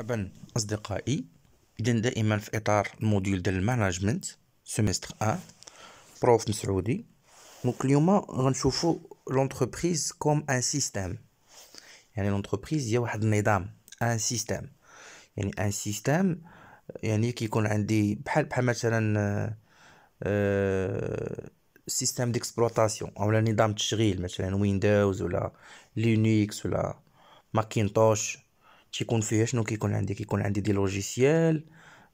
مرحبا اصدقائي اذا دائما في اطار الموديول ديال المانجمنت سيمستر 1 بروف مسعودي دونك اليوم غنشوفو لونتربريز كوم ان سيستيم يعني لونتربريز هي واحد النظام ان سيستيم يعني ان سيستيم يعني كيكون عندي بحال بحال مثلا آه، آه، سيستيم ديكسبلوطاسيون او نظام تشغيل مثلا ويندوز ولا لينكس ولا ماكينتوش تيكون فيها شنو كيكون عندي كيكون عندي دي لوجيسيال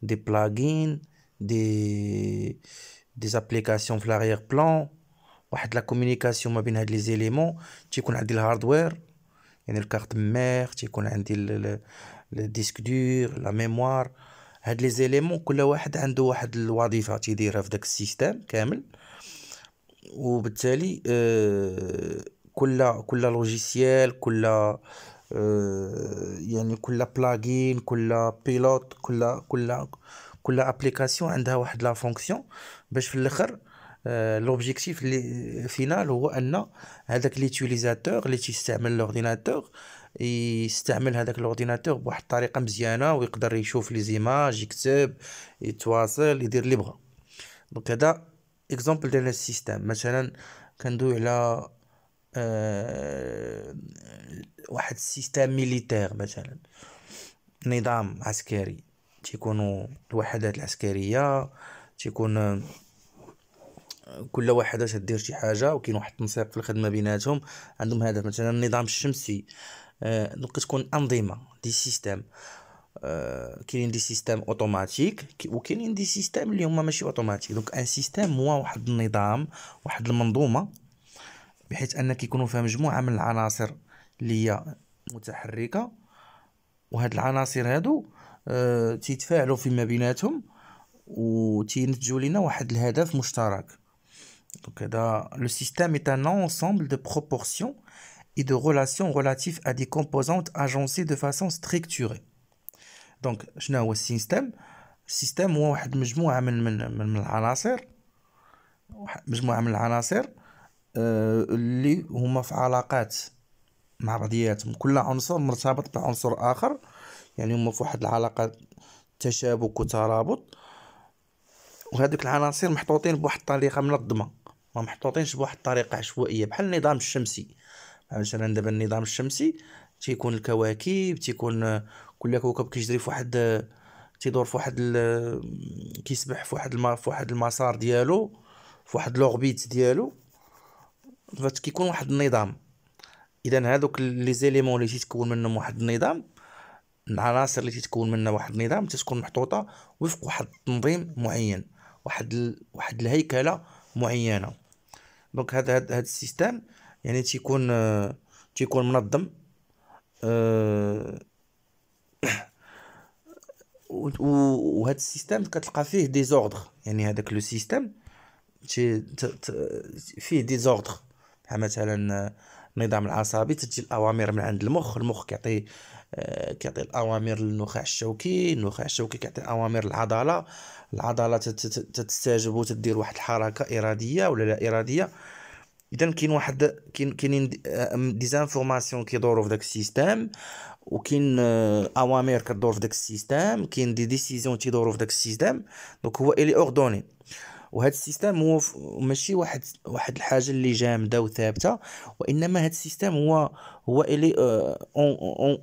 دي بلاغين دي دي زابليكاسيون في لاريير بلان واحد لا كومونيكاسيون ما بين هاد لي زيليمون تيكون عندي الهاردوير يعني الكارت مير تيكون عندي ال الديسك دور لا ميموار هاد لي زيليمون كل واحد عنده واحد الوظيفه تيديرها في داك السيستام كامل وبالتالي آه، كل كل لوجيسيال كل آه، يعني كل بلاجين كل بيلوت كل كل كل ابليكاسيون عندها واحد لا فونكسيون باش في الاخر لوبجيكتيف آه، اللي فينال هو ان هذاك ليتيليزاتور اللي تيستعمل لورديناتور يستعمل هذاك لورديناتور بواحد الطريقه مزيانه ويقدر يشوف لي زيماج يكتب يتواصل يدير اللي بغا دونك هذا اكزومبل ديال السيستم مثلا كندوي على آه، واحد السيستام ميليتير مثلا نظام عسكري تيكونوا الوحدات العسكريه تيكون آه، كل وحده تدير شي حاجه وكاين واحد التنسيق في الخدمه بيناتهم عندهم هدف مثلا النظام الشمسي دونك آه، تكون انظمه دي سيستم كاينين دي سيستم اوتوماتيك وكاينين دي سيستم اللي هما ماشي اوتوماتيك دونك ان سيستم هو واحد النظام واحد المنظومه بحيث ان كيكونوا فيها مجموعه من العناصر اللي هي متحركه وهاد العناصر هادو أه تيتفاعلوا فيما بيناتهم وتينتجوا لنا واحد الهدف مشترك دونك هذا لو سيستيم اي un انسامبل دو بروبورسيون اي دو ريلاسيون ريلاتيف ا دي كومبوزونت اجونسي دو فاسون structurée دونك شنو هو السيستيم السيستيم هو واحد مجموعه من من من العناصر مجموعه من العناصر آه، اللي هما في علاقات مع بعضياتهم كل عنصر مرتبط بعنصر اخر يعني هما في واحد العلاقه تشابك وترابط وهذوك العناصر محطوطين بواحد الطريقه منظمه ما محطوطينش بواحد الطريقه عشوائيه بحال النظام الشمسي مثلا دابا النظام الشمسي تيكون الكواكب تيكون آه، كل كوكب كيجري في واحد آه، تيدور في واحد كيسبح في واحد الم... في واحد المسار ديالو في واحد لوغبيت ديالو كيكون واحد النظام اذا هذوك لي زيليمون اللي تيتكون منهم واحد النظام العناصر اللي تتكون منها واحد النظام تتكون محطوطه وفق واحد التنظيم معين واحد ال... واحد الهيكله معينه دونك هذا هذا السيستم يعني تيكون تيكون منظم آه... وهذا السيستم كتلقى فيه دي زوردر يعني هذاك لو سيستم تي... ت... ت... فيه دي زوردر بحال مثلا النظام العصبي تجي الاوامر من عند المخ المخ كيعطي آه، كيعطي الاوامر للنخاع الشوكي النخاع الشوكي كيعطي اوامر للعضله العضله تستجب وتدير واحد الحركه اراديه ولا لا اراديه اذا كاين واحد كاين كاينين آه، ديزانفورماسيون كيدورو في داك السيستيم وكاين آه، اوامر كدور في داك السيستيم كاين دي ديسيزيون تيدورو في داك السيستيم دونك هو الي اوردوني وهذا السيستم هو ماشي واحد واحد الحاجه اللي جامده وثابته وانما هذا السيستم هو هو الي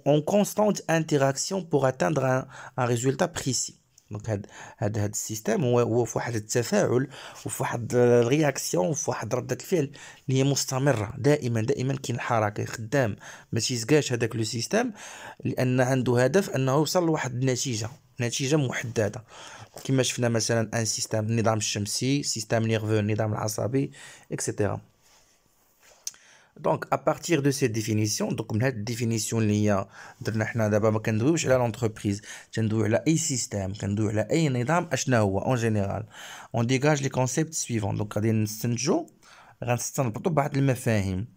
اون كونستانت انتيراكسيون بور اتاندر ان ريزولتا بريسي دونك هاد هاد هاد السيستم هو هو في واحد التفاعل وفي واحد الرياكسيون وفي واحد رده الفعل اللي هي مستمره دائما دائما كاين الحركه خدام ما تيزكاش هذاك لو سيستم لان عنده هدف انه يوصل لواحد النتيجه نتيجه محدده كما شفنا مثلا ان سيستم النظام الشمسي سيستم نيرفو النظام العصبي اكسيتيرا دونك ا بارتير دو سي ديفينيسيون دونك من هاد الديفينيسيون اللي هي درنا حنا دابا ما كندويوش على لونتربريز كندويو على اي سيستيم كندويو على اي نظام اشنا هو اون جينيرال اون ديغاج لي كونسيبت سويفون دونك غادي نستنتجو غنستنبطو بعض المفاهيم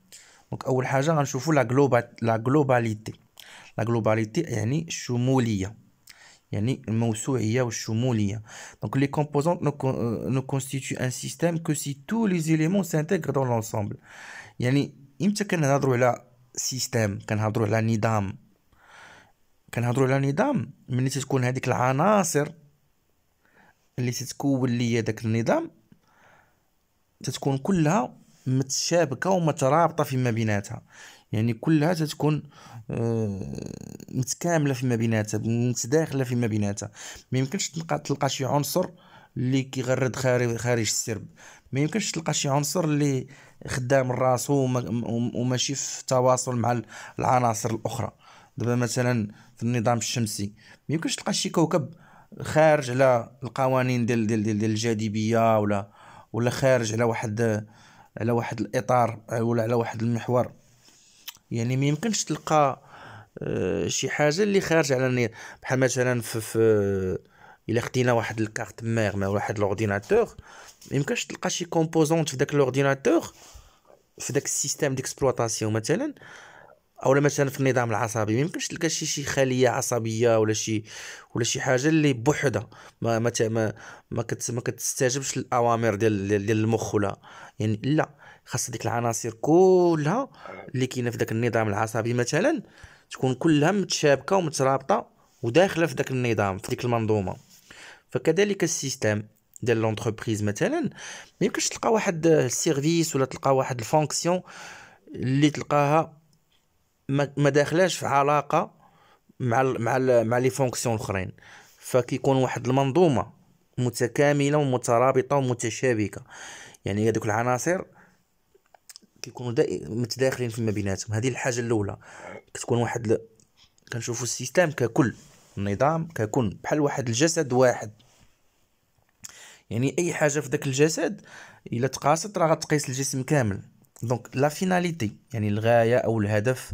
دونك اول حاجه غنشوفو لا جلوبال لا جلوباليتي لا جلوباليتي يعني الشموليه يعني الموسوعية والشمولية دونك لي كومبوزونت نو كونستيتي ان سيستيم كو سي تو لي زيليمون سانتيغ دون لونسومبل يعني امتى كنهضروا على سيستيم كنهضروا على نظام كنهضروا على نظام ملي تتكون هذيك العناصر اللي تتكون ليا داك النظام تتكون كلها متشابكه ومترابطه فيما بيناتها يعني كلها تتكون آه، متكامله فيما بيناتها متداخله فيما بيناتها ما يمكنش تلقى شي عنصر اللي كيغرد خارج السرب ما يمكنش تلقى شي عنصر اللي خدام راسو وماشي في تواصل مع العناصر الاخرى دابا مثلا في النظام الشمسي ما يمكنش تلقى شي كوكب خارج على القوانين ديال ديال, ديال الجاذبيه ولا ولا خارج على واحد على واحد الاطار ولا على واحد المحور يعني ما يمكنش تلقى آه، شي حاجه اللي خارج على بحال مثلا في, في الا خدينا واحد الكارت مير ولا واحد لورديناتور ما يمكنش تلقى شي كومبوزونت في داك لورديناتور في داك السيستيم ديكسبلوطاسيون مثلا اولا مثلا في النظام العصبي ما يمكنش تلقى شي شي خليه عصبيه ولا شي ولا شي حاجه اللي بوحدها ما ما ما, ما, كت ما كتستجبش للاوامر ديال ديال المخ ولا يعني لا خاص ديك العناصر كلها اللي كاينه في داك النظام العصبي مثلا تكون كلها متشابكه ومترابطه وداخله في داك النظام في ديك المنظومه فكذلك السيستم ديال لونتربريز مثلا ما يمكنش تلقى واحد السيرفيس ولا تلقى واحد الفونكسيون اللي تلقاها ما داخلاش في علاقه مع الـ مع الـ مع لي فونكسيون الاخرين فكيكون واحد المنظومه متكامله ومترابطه ومتشابكه يعني هذوك العناصر كيكونوا متداخلين فيما بيناتهم هذه الحاجه الاولى كتكون واحد ل... كنشوفوا السيستم ككل النظام ككل بحال واحد الجسد واحد يعني اي حاجه في ذاك الجسد الا تقاست راه غتقيس الجسم كامل دونك لا فيناليتي يعني الغايه او الهدف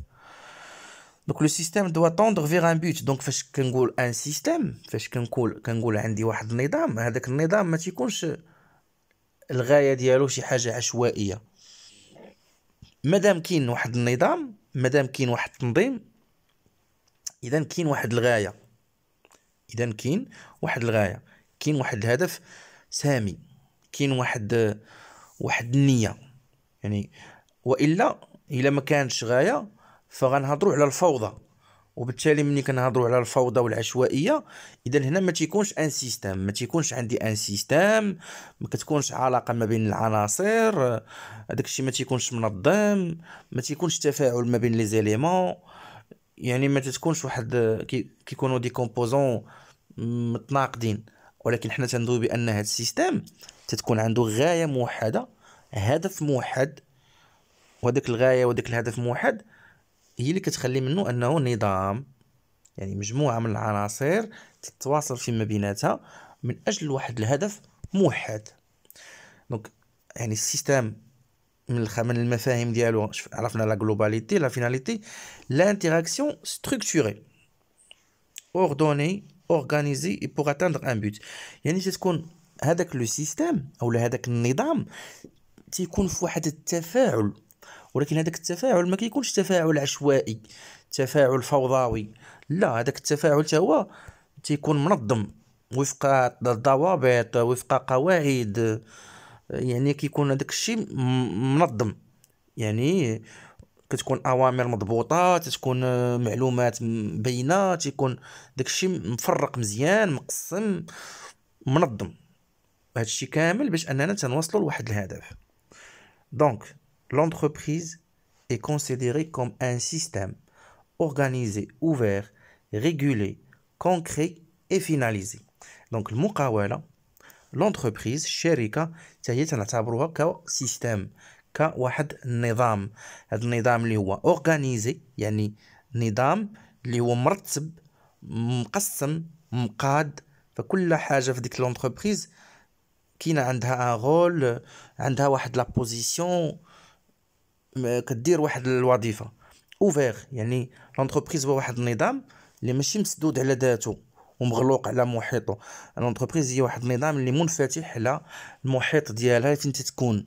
دونك لو سيستيم دو طوندغ فيغ ان بوت دونك فاش كنقول ان سيستيم فاش كنقول كنقول عندي واحد النظام هذاك النظام ما تيكونش الغايه ديالو شي حاجه عشوائيه مادام كاين واحد النظام مادام كاين واحد التنظيم اذا كاين واحد الغايه اذا كاين واحد الغايه كاين واحد الهدف سامي كاين واحد واحد النيه يعني والا الا ما كانتش غايه فغنهضروا على الفوضى وبالتالي ملي كنهضروا على الفوضى والعشوائيه اذا هنا ما تيكونش ان سيستيم ما تيكونش عندي ان سيستم ما كتكونش علاقه ما بين العناصر هذاك الشيء ما تيكونش منظم ما تيكونش تفاعل ما بين لي زيليمون يعني ما تتكونش واحد كيكونوا دي كومبوزون متناقضين ولكن حنا تندوي بان هذا السيستيم تتكون عنده غايه موحده هدف موحد وهذاك الغايه وذاك الهدف موحد هي اللي كتخلي منه انه نظام يعني مجموعه من العناصر تتواصل فيما بيناتها من اجل واحد الهدف موحد دونك يعني السيستم من من المفاهيم ديالو عرفنا لا جلوباليتي لا فيناليتي لانتيراكسيون ستركتوري اوردوني اورغانيزي اي بوغ اتاندر ان بوت يعني تتكون هذاك لو سيستيم او هذاك النظام تيكون في واحد التفاعل ولكن هذاك التفاعل ما كيكونش تفاعل عشوائي تفاعل فوضوي لا هذاك التفاعل حتى هو تيكون منظم وفق ضوابط وفق قواعد يعني كيكون هذاك الشيء منظم يعني كتكون اوامر مضبوطه تتكون معلومات باينه تيكون داكشي مفرق مزيان مقسم منظم هادشي كامل باش اننا تنوصلوا لواحد الهدف دونك L'entreprise est considérée comme un système organisé, ouvert, régulé, concret et finalisé. Donc, le mukawala, l'entreprise, sherika, c'est un système, un nidam. Un système qui est organisé, un système qui est mrtsb, mqassem, كدير واحد الوظيفه اوفير يعني لونتربريز هو واحد النظام اللي ماشي مسدود على ذاته ومغلوق على محيطه لونتربريز هي واحد النظام اللي منفتح على المحيط ديالها فين تتكون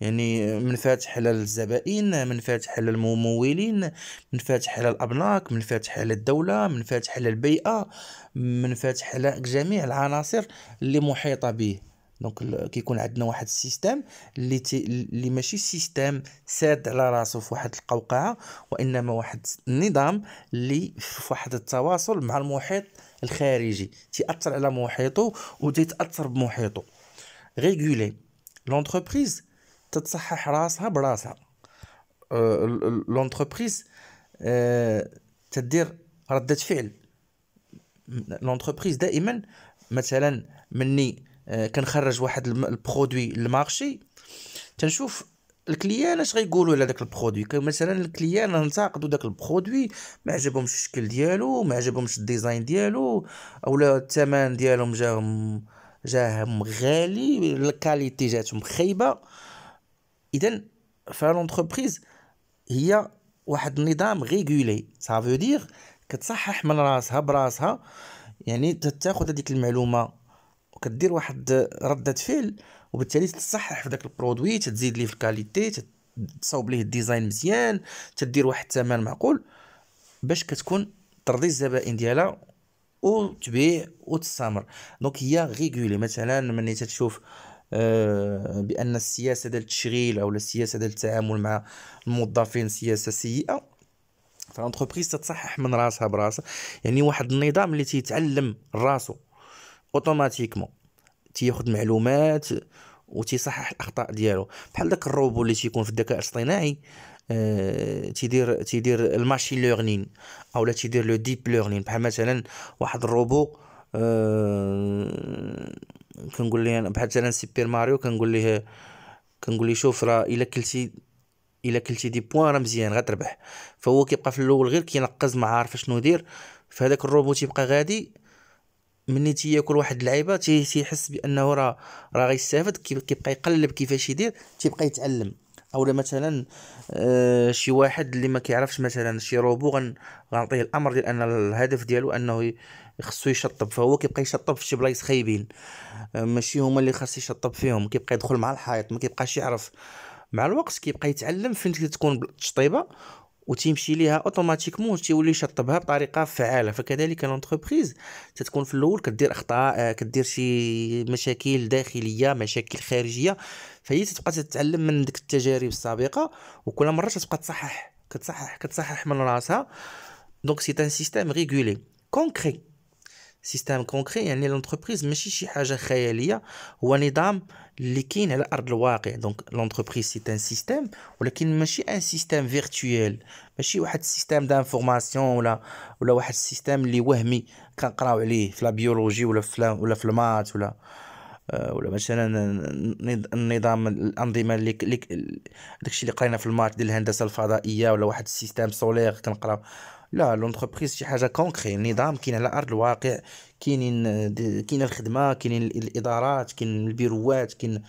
يعني منفتح على الزبائن منفتح على الممولين منفتح على الابناك منفتح على الدوله منفتح على البيئه منفتح على جميع العناصر اللي محيطه به دونك كيكون عندنا واحد السيستم اللي تي اللي ماشي سيستم ساد على راسو في واحد القوقعه وانما واحد النظام اللي في واحد التواصل مع المحيط الخارجي تاثر على محيطه وتتاثر بمحيطه ريغولي لونتربريز تتصحح راسها براسها أه، لونتربريز أه، تدير ردة فعل لونتربريز دائما مثلا مني آه، كنخرج واحد البرودوي للمارشي تنشوف الكليان اش غيقولوا على داك البرودوي مثلا الكليان ننتقدوا داك البرودوي ما عجبهمش الشكل ديالو ما عجبهمش الديزاين ديالو اولا الثمن ديالهم جاهم جاهم غالي الكاليتي جاتهم خايبه اذا فالونتربريز هي واحد النظام ريغولي سافو دير كتصحح من راسها براسها يعني تاخذ هذيك المعلومه كدير واحد رده فعل وبالتالي تصحح في داك البرودوي تزيد ليه في الكاليتي تصاوب ليه الديزاين مزيان تدير واحد الثمن معقول باش كتكون ترضي الزبائن ديالها وتبيع وتستمر دونك هي غيغولي مثلا ملي تتشوف آه، بان السياسه ديال التشغيل او السياسه ديال التعامل مع الموظفين سياسه سيئه فالانتربريز تتصحح من راسها براسها يعني واحد النظام اللي تيتعلم راسو اوتوماتيكمون تياخذ معلومات وتيصحح الاخطاء ديالو بحال داك الروبو اللي تيكون في الذكاء الاصطناعي أه تيدير تيدير الماشين ليرنين اولا تيدير لو ديب ليرنين بحال مثلا واحد الروبو أه كنقول ليه بحال مثلا سوبر ماريو كنقول ليه كنقول ليه شوف راه الا كلتي الا كلتي دي بوان راه مزيان غتربح فهو كيبقى في الاول غير كينقز ما عارف شنو يدير فهذاك الروبو تيبقى غادي ملي تياكل واحد اللعيبه تيحس بانه راه راه غيستافد كيبقى يقلب كيفاش يدير تيبقى يتعلم اولا مثلا آه شي واحد اللي ما كيعرفش مثلا شي روبو غنعطيه الامر ديال ان الهدف ديالو انه خصو يشطب فهو كيبقى يشطب في شي بلايص خايبين آه ماشي هما اللي خاص يشطب فيهم كيبقى يدخل مع الحائط ما كيبقاش يعرف مع الوقت كيبقى يتعلم فين تكون التشطيبه وتيمشي ليها اوتوماتيكمون تيولي يشطبها بطريقه فعاله فكذلك لونتربريز تتكون في الاول كدير اخطاء آه، كدير شي مشاكل داخليه مشاكل خارجيه فهي تتبقى تتعلم من ديك التجارب السابقه وكل مره تتبقى تصحح كتصحح كتصحح من راسها دونك سي ان سيستيم ريغولي كونكري سيستيم كونكري يعني لونتربريز ماشي شي حاجه خياليه هو نظام آه اللي كاين على ارض الواقع دونك لونتربريز سي ان سيستيم ولكن ماشي ان سيستيم فيرتويال ماشي واحد سيستيم دانفورماسيون ولا ولا واحد سيستيم اللي وهمي كنقراو عليه في البيولوجي ولا في ولا في المات ولا آه، ولا مثلا النظام الانظمه اللي داكشي اللي قرينا في المات ديال الهندسه الفضائيه ولا واحد السيستيم سولير كنقراو لا لونتربريز شي حاجه كونكري نظام كاين على ارض الواقع كاينين آه، كاين الخدمه كاينين الادارات كاين البيروات كاين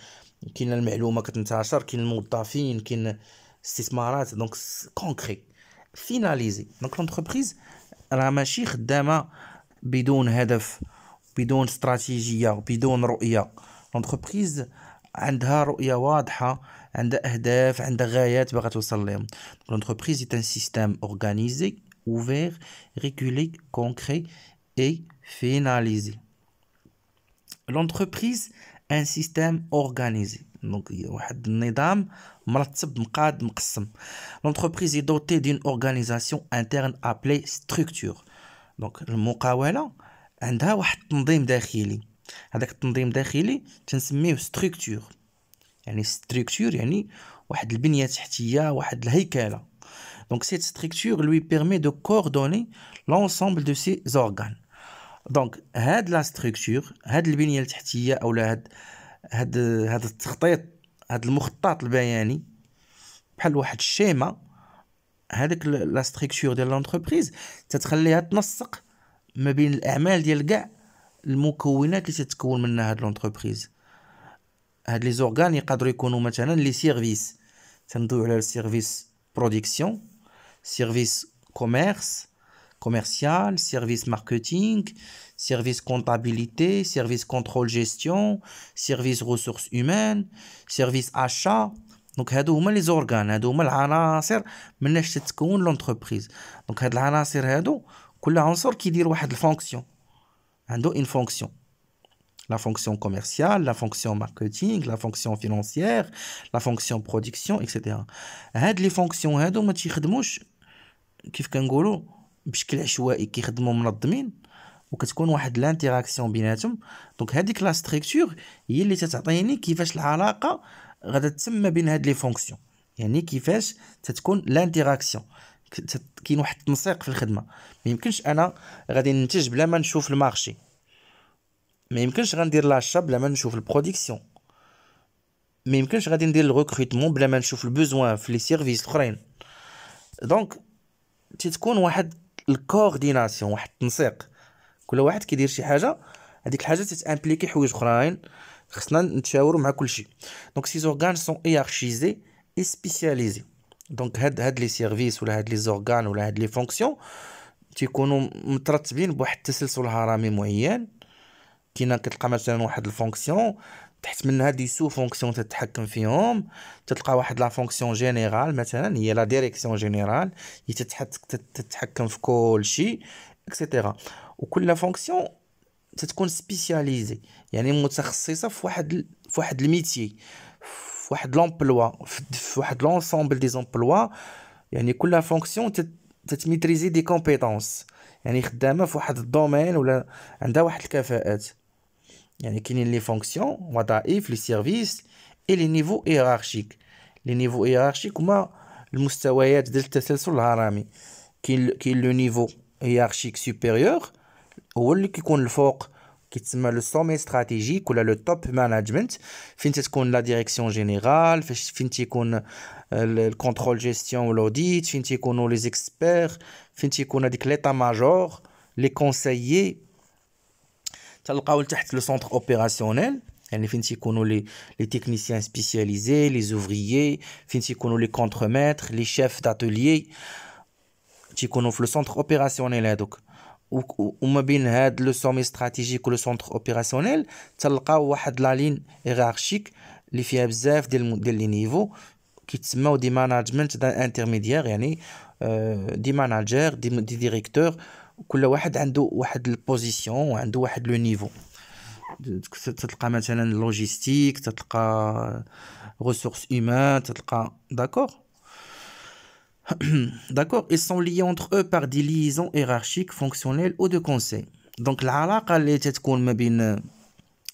كاين المعلومه كتنتشر كاين الموظفين كاين استثمارات دونك كونكري فيناليزي دونك لونتربريز راه ماشي خدامه بدون هدف بدون استراتيجيه بدون رؤيه لونتربريز عندها رؤيه واضحه عندها اهداف عندها غايات باغا توصل لهم لونتربريز ايت ان سيستيم اورغانيزي ouvert, régulé, concret et finalisé. L'entreprise, un système organisé. Donc, L'entreprise est dotée d'une organisation interne appelée structure. Donc, le مقاولة عندها واحد هذاك التنظيم structure. يعني structure يعني واحد واحد donc cette structure lui permet de coordonner l'ensemble de ses organes. Donc cette la structure, هاد ou la أو هاد هاد هاد التخطيط هاد المخطط البياني بحال واحد الشيما هذاك لا ستركتور ديال لونتربريز تتخليها تنسق ما بين الاعمال ديال كاع المكونات اللي تتكون منها هاد لونتربريز هاد لي زورغان يقدروا يكونوا مثلا لي سيرفيس تندوي على السيرفيس برودكسيون service commerce, commercial, service marketing, service comptabilité, service contrôle gestion, service ressources humaines, service achat. Donc les organes لي زورغان les هما العناصر مناش l'entreprise. Donc, دونك هاد العناصر qui كل عنصر كيدير واحد fonction عنده une fonction. la fonction commerciale, la fonction marketing, la fonction financière, la fonction production, etc. Had les fonctions, hado ma كيف كنقولوا بشكل عشوائي كيخدموا منظمين وكتكون واحد لانتيراكسيون بيناتهم دونك هذيك لا ستركتور هي اللي تتعطيني كيفاش العلاقه غادا تسمى بين هاد لي فونكسيون يعني كيفاش تتكون لانتيراكسيون كاين واحد التنسيق في الخدمه ما يمكنش انا غادي ننتج بلا ما نشوف المارشي ما يمكنش غندير لاشا بلا ما نشوف البروديكسيون ما يمكنش غادي ندير الريكروتمون بلا ما نشوف البوزوان في لي سيرفيس الاخرين دونك تتكون واحد الكورديناسيون واحد التنسيق كل واحد كيدير شي حاجه هذيك الحاجه تتامبليكي حوايج اخرين خصنا نتشاوروا مع كلشي دونك سي زورغان سون ايارشيزي اي سبيسياليزي دونك هاد هاد لي سيرفيس ولا هاد لي زورغان ولا هاد لي فونكسيون تيكونوا مترتبين بواحد التسلسل هرمي معين كاينه كتلقى مثلا واحد الفونكسيون تحت منها دي سو فونكسيون تتحكم فيهم تلقى واحد لا فونكسيون جينيرال مثلا هي لا ديريكسيون جينيرال هي تتحكم في كل شيء اكسيتيرا وكل فونكسيون تتكون سبيسياليزي يعني متخصصه في واحد في واحد الميتي في واحد لومبلوا في واحد لونسومبل دي زومبلوا يعني كل فونكسيون تتميتريزي دي كومبيتونس يعني خدامه في واحد الدومين ولا عندها واحد الكفاءات Il y les fonctions, les services et les niveaux hiérarchiques. Les niveaux hiérarchiques, sont le le niveau hiérarchique supérieur, qui le le sommet stratégique, ou le top management, la direction générale, euh, le contrôle gestion ou l'audit, les experts, fin c'est qu'on a l'état-major, les conseillers c'est le centre opérationnel a les techniciens spécialisés les ouvriers les contremaîtres les chefs d'atelier le centre opérationnel ou le sommet stratégique le centre opérationnel c'est le cas la ligne hiérarchique les faiblesses des niveau, niveaux qui sont le management d'intermédiaire des managers des directeurs كل واحد عنده واحد البوزيسيون وعنده واحد لو نيفو تتلقى مثلا لوجيستيك تتلقى ريسورس هيمان تتلقى داكور داكور ils sont liés entre eux par des liaisons hiérarchiques fonctionnelles ou de conseil دونك العلاقه اللي تتكون ما بين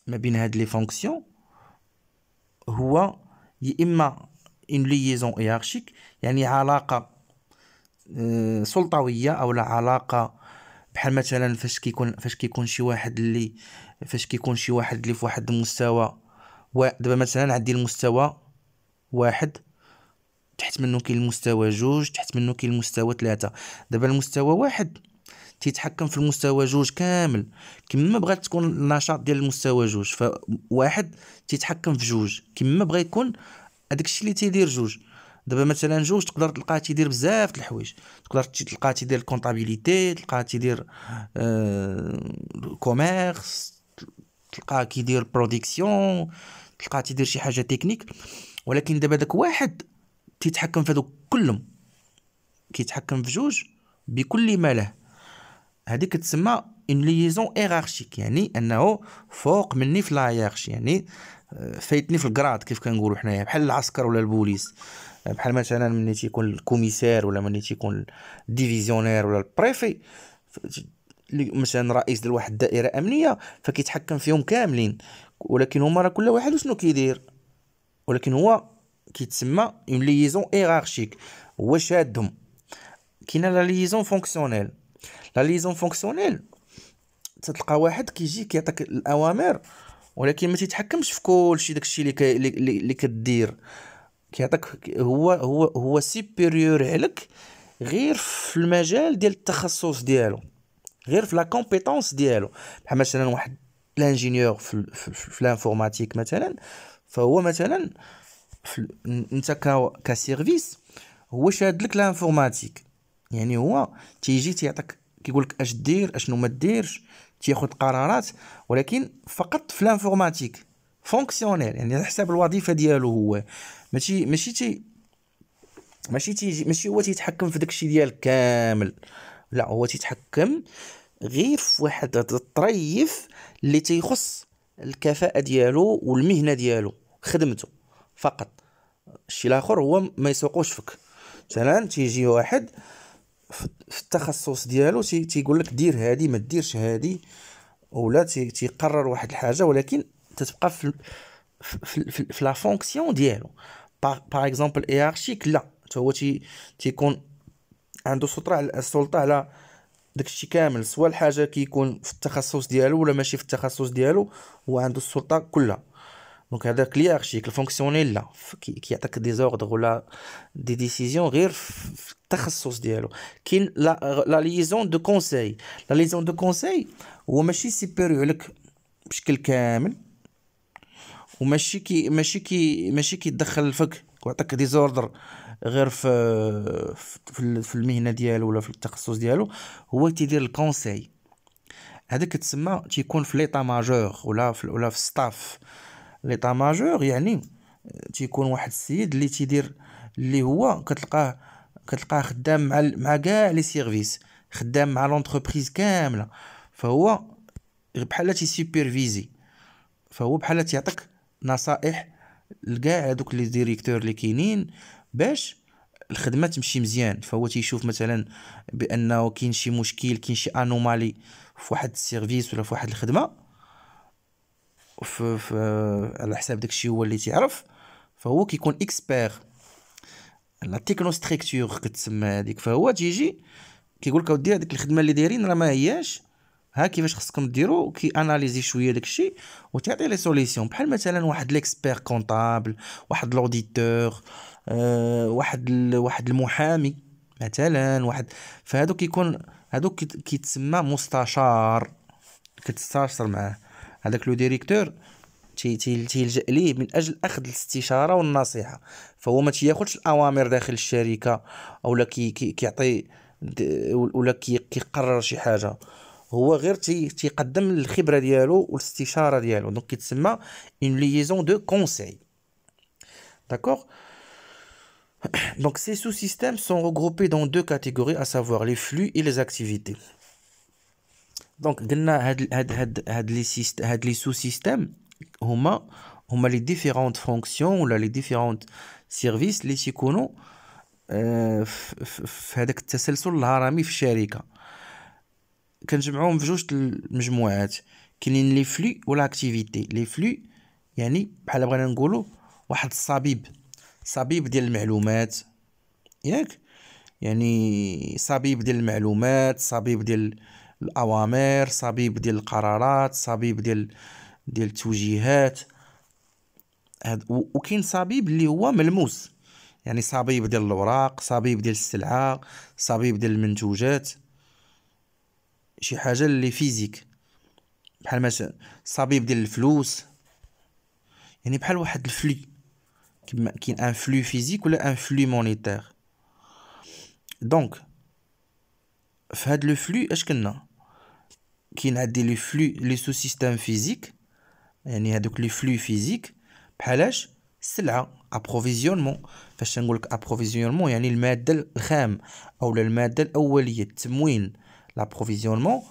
ما بين هاد لي فونكسيون هو يا اما اون ليزون هيرارشيك يعني علاقه آه، سلطويه او لا علاقه بحال مثلا فاش كيكون فاش كيكون شي واحد اللي فاش كيكون شي واحد اللي في واحد المستوى دابا مثلا عندي المستوى واحد تحت منه كاين المستوى جوج تحت منه كاين المستوى ثلاثة دابا المستوى واحد تيتحكم في المستوى جوج كامل كيما بغات تكون النشاط ديال المستوى جوج فواحد تيتحكم في جوج كيما بغا يكون هذاك الشيء اللي تيدير جوج دابا مثلا جوج تقدر تلقاه تيدير بزاف د الحوايج تقدر تلقاه تيدير الكونطابيليتي تلقاه تيدير آه، الكوميرس تلقاه كيدير بروديكسيون تلقاه تيدير شي حاجه تكنيك ولكن دابا داك واحد تيتحكم في هذوك كلهم كيتحكم في جوج بكل ما له هذيك تسمى اون ليزون ايرارشيك يعني انه فوق مني في لايرارشي يعني آه، فايتني في الكراد كيف كنقولوا حنايا بحال العسكر ولا البوليس بحال مثلا ملي تيكون الكوميسير ولا ملي تيكون الديفيزيونير ولا البريفي مثلا رئيس ديال واحد الدائره امنيه فكيتحكم فيهم كاملين ولكن هما راه كل واحد شنو كيدير ولكن هو كيتسمى اون ليزون ايغارشيك هو شادهم كاينه لا ليزون فونكسيونيل لا ليزون فونكسيونيل تتلقى واحد كيجي كيعطيك الاوامر ولكن ما تيتحكمش في كلشي داكشي اللي اللي كدير كيعطيك هو هو هو سيبيريور عليك غير في المجال ديال التخصص ديالو غير في لا كومبيتونس ديالو بحال مثلا واحد لانجينيور في, في, الانفورماتيك مثلا فهو مثلا انت كسيرفيس هو شاد لك لانفورماتيك يعني هو تيجي تيعطيك كيقول لك اش دير اشنو ما ديرش تياخذ قرارات ولكن فقط في الانفورماتيك فونكسيونيل يعني على حساب الوظيفه ديالو هو ماشي ماشي تي ماشي تيجي ماشي هو تيتحكم في داكشي ديالك كامل لا هو تيتحكم غير في واحد الطريف اللي تيخص الكفاءه ديالو والمهنه ديالو خدمته فقط الشيء الاخر هو ما يسوقوش فيك مثلا تيجي واحد في التخصص ديالو تيقول لك دير هادي ما ديرش هادي ولا تيقرر واحد الحاجه ولكن تتبقى في في في, في لا فونكسيون ديالو باغ اكزومبل ايرارشيك لا تا هو تي تيكون عنده سلطه على السلطه على داكشي كامل سواء الحاجه كيكون في التخصص ديالو ولا ماشي في التخصص ديالو هو عنده السلطه كلها دونك هذاك ليارشيك الفونكسيونيل لا كيعطيك دي زوردر ولا دي ديسيزيون غير في التخصص ديالو كاين لا لا ليزون دو كونساي لا ليزون دو كونساي هو ماشي سيبيريور لك بشكل كامل وماشي كي ماشي كي ماشي كيدخل الفك ويعطيك ديزوردر غير في في المهنه ديالو ولا في التخصص ديالو هو تيدير الكونساي هذا كتسمى تيكون في ليطا ماجور ولا في ولا في ستاف ليطا ماجور يعني تيكون واحد السيد اللي تيدير اللي هو كتلقاه كتلقاه خدام مع مع كاع لي سيرفيس خدام مع لونتربريز كامله فهو بحال سوبرفيزي فهو بحال تيعطيك نصائح لكاع هذوك لي ديريكتور اللي كاينين باش الخدمه تمشي مزيان فهو تيشوف مثلا بانه كاين شي مشكل كاين شي انومالي في واحد السيرفيس ولا في واحد الخدمه في, في على حساب داكشي هو اللي تيعرف فهو كيكون اكسبير لا تيكنو ستركتور كتسمى هذيك فهو تيجي كيقول لك اودي هذيك الخدمه اللي دايرين راه ما هياش ها كيفاش خصكم ديروا كي اناليزي شويه داكشي وتعطي لي سوليسيون بحال مثلا واحد ليكسبير كونطابل واحد لوديتور آه، واحد واحد المحامي مثلا واحد فهادو كيكون هادو كيتسمى مستشار كتستشر معاه هذاك لو ديريكتور تيلجا ليه من اجل اخذ الاستشاره والنصيحه فهو ما تياخذش الاوامر داخل الشركه اولا كي كيعطي كي ولا كيقرر شي حاجه هو غير تي تيقدم الخبره ديالو والاستشاره ديالو دونك كيتسمى اون ليزون دو كونساي داكوغ Donc ces sous-systèmes sont regroupés dans deux catégories, à savoir les flux et les activités. Donc, les sous-systèmes, on a les différentes fonctions, on a les différents services, les chiconos, هذاك التسلسل الهرمي في الشركه كنجمعوهم في جوج المجموعات كاينين لي فلو ولا اكتيفيتي لي فلو يعني بحال بغينا نقولوا واحد الصبيب صبيب ديال المعلومات ياك يعني صبيب ديال المعلومات صبيب ديال الاوامر صبيب ديال القرارات صبيب ديال ديال التوجيهات هاد وكاين صبيب اللي هو ملموس يعني صبيب ديال الاوراق صبيب ديال السلعه صبيب ديال المنتوجات شي حاجه اللي فيزيك بحال مثلا صبيب ديال الفلوس يعني بحال واحد الفلو كما كاين ان فلو فيزيك ولا ان فلو مونيتير دونك في هاد لو فلو اش كنا كاين عندي لي فلو لي سو سيستيم فيزيك يعني هادوك لي فلو فيزيك بحالاش السلعه ابروفيزيونمون فاش نقولك ابروفيزيونمون يعني الماده الخام اولا الماده الاوليه التموين لابروفيزيونمون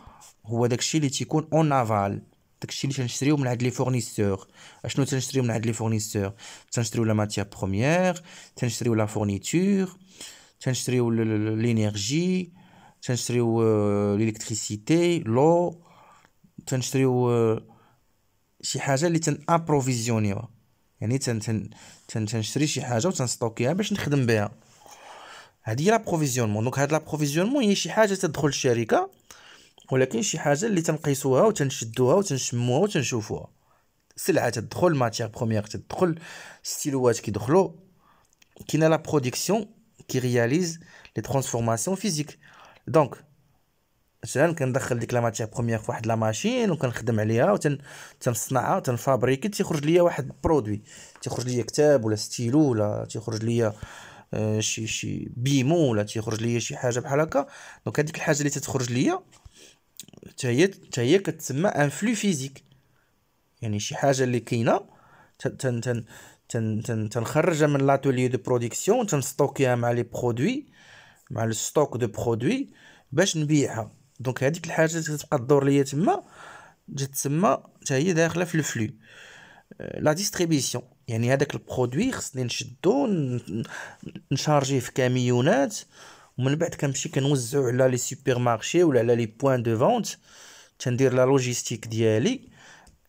هو داكشي اللي تيكون اون افال داكشي اللي تنشريو من عند لي فورنيسور اشنو تنشريو من عند لي فورنيسور تنشريو لا ماتيير بروميير تنشريو لا فورنيتور تنشريو لينيرجي تنشريو ليليكتريسيتي آه، لو تنشريو آه، شي حاجه اللي ابروفيزيونيو يعني تن تن تنشري شي حاجه وتنستوكيها باش نخدم بها هذه هي لابروفيزيونمون دونك هاد لابروفيزيونمون هي شي حاجه تدخل الشركه ولكن شي حاجه اللي تنقيسوها وتنشدوها وتنشموها وتنشوفوها سلعه تدخل ماتيغ بروميير تدخل ستيلوات كيدخلوا كاينه لا برودكسيون كي رياليز لي ترانسفورماسيون فيزيك دونك مثلا كندخل ديك لا ماتيغ بروميير فواحد لا ماشين وكنخدم عليها وتنصنعها وتنفابريكي تيخرج ليا واحد برودوي تيخرج ليا كتاب ولا ستيلو ولا تيخرج ليا آه، شي شي بيمو ولا تيخرج ليا شي حاجه بحال هكا دونك هذيك الحاجه اللي تتخرج ليا حتى هي حتى هي كتسمى ان فلو فيزيك يعني شي حاجه اللي كاينه تن تن تن تن تنخرجها من لاتولي دو برودكسيون تنستوكيها مع لي برودوي مع لو ستوك دو برودوي باش نبيعها دونك هذيك الحاجه اللي تبقى تدور ليا تما تسمى حتى هي داخله في الفلو لا ديستريبيسيون يعني هذاك البرودوي خصني نشدو نشارجيه في كاميونات ومن بعد كنمشي كنوزعو على لي سوبر مارشي ولا على لي بوان دو فونت تندير لا لوجيستيك ديالي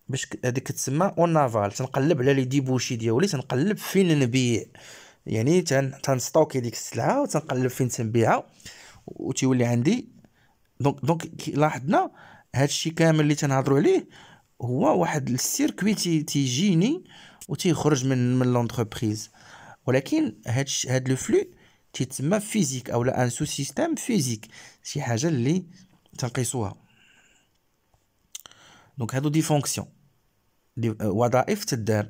باش هذيك تسمى اون نافال تنقلب على لي ديبوشي ديالي تنقلب فين نبيع يعني تنستوكي ديك السلعه وتنقلب فين تنبيعها وتيولي عندي دونك دونك لاحظنا هادشي كامل اللي تنهضروا عليه هو واحد السيركوي تيجيني تي وتيخرج من من لونتربريز ولكن هاد هاد لو فلو تيتسمى فيزيك اولا ان سو سيستيم فيزيك شي حاجه اللي تنقيسوها دونك هادو دي فونكسيون دي وظائف تدار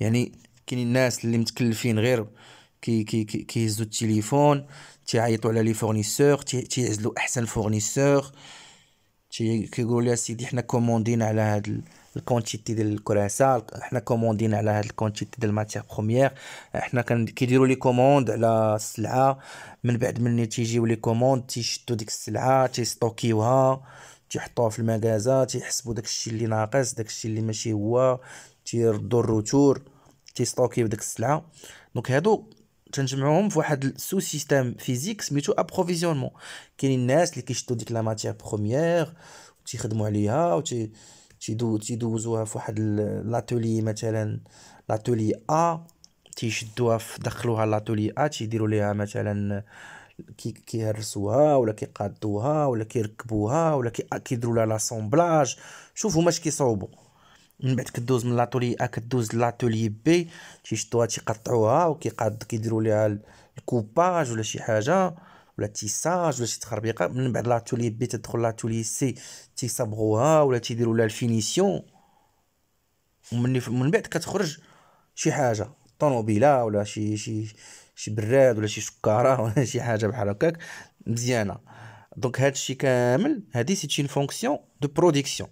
يعني كاينين الناس اللي متكلفين غير كي كي كيهزوا التليفون تيعيطوا على لي فورنيسور تيعزلوا احسن فورنيسور تي كيقولوا لي سيدي حنا كوموندينا على هاد الكونتيتي ديال الكراسة حنا كوموندينا على هاد الكونتيتي ديال الماتيغ بروميير حنا كيديروا لي كوموند على السلعه من بعد ملي تيجيو لي كوموند تيشدو ديك السلعه تيستوكيوها تيحطوها في المكازا تيحسبوا داكشي اللي ناقص داكشي اللي ماشي هو تيردوا الروتور تيستوكيو ديك السلعه دونك هادو تنجمعوهم في واحد السو سيستيم فيزيك سميتو ابروفيزيونمون كاينين الناس اللي كيشدوا ديك لا ماتيير بروميير تيخدموا عليها وتي تيدو تيدوزوها في واحد لاتولي مثلا لاتولي ا تيشدوها دخلوها لاتولي ا تيديروا ليها مثلا كي كيهرسوها ولا كيقادوها ولا كيركبوها ولا كيديروا لها لاسومبلاج شوفوا هما كيصاوبوا من بعد كدوز من لاتولي ا كدوز لاتولي بي تيشدوها تيقطعوها وكيقاد كيديروا ليها الكوباج ولا شي حاجه ولا تيساج ولا شي تخربيقه من بعد لا تولي بي تدخل لا تولي سي تيصبغوها ولا تيديروا لها الفينيسيون ومن من بعد كتخرج شي حاجه طوموبيله ولا شي شي شي براد ولا شي سكاره ولا شي حاجه بحال هكاك مزيانه دونك هذا الشيء كامل هذه سيت اون فونكسيون دو برودكسيون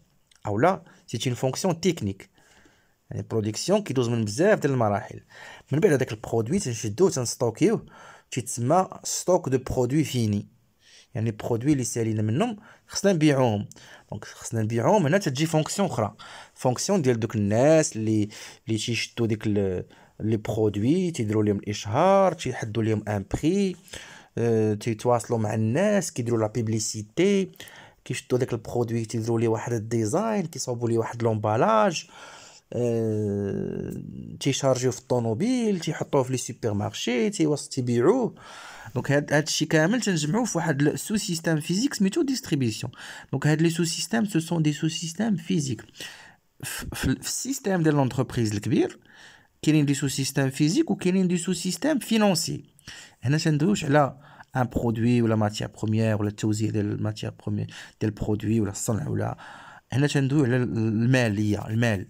او لا سيت اون فونكسيون تكنيك يعني برودكسيون كيدوز من بزاف ديال المراحل من بعد هذاك البرودوي تنشدوه تنستوكيوه تيتسمى ستوك دو برودوي فيني يعني برودوي اللي سالينا منهم خصنا نبيعوهم دونك خصنا نبيعوهم هنا تجي فونكسيون اخرى فونكسيون ديال دوك الناس اللي اللي تيشدوا ديك لي برودوي تيديروا لهم الاشهار تيحدوا لهم ان آه، بري تيتواصلوا مع الناس كيديروا لا بيبليسيتي كيشدوا داك البرودوي تيديروا ليه واحد الديزاين كيصاوبوا ليه واحد لومبالاج Euh, tu chargé ton mobile, tu as les supermarchés, tu les biens. Donc, tu as un sous-système physique, c'est une distribution. Donc, les sous-systèmes, ce sont des sous-systèmes physiques. Le système de l'entreprise, le kibir, qui est un sous-système physique ou qui est un sous-système financier. Il y a un produit ou la matière première, ou la théorie de la matière première, ou la salle, il y a un mèle.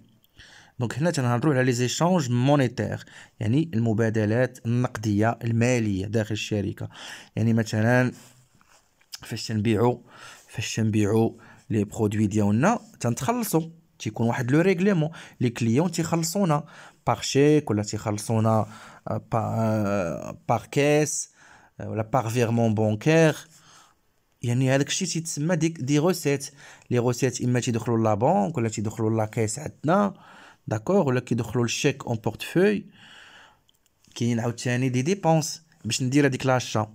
دونك هنا تنهضروا على لي زيشانج مونيتير يعني المبادلات النقديه الماليه داخل الشركه يعني مثلا فاش تنبيعوا فاش تنبيعوا لي برودوي ديالنا تنتخلصوا تيكون واحد لو ريغليمون لي كليون تيخلصونا باغ شيك ولا تيخلصونا باغ آه، كيس آه، آه، ولا باغ فيرمون بونكير يعني هذاك الشيء تيتسمى دي روسيت لي روسيت اما تيدخلوا بونك ولا تيدخلوا لا كيس عندنا داكور ولا كيدخلوا للشيك اون بورتفوي كاين عاوتاني دي ديبونس باش ندير هذيك لاشا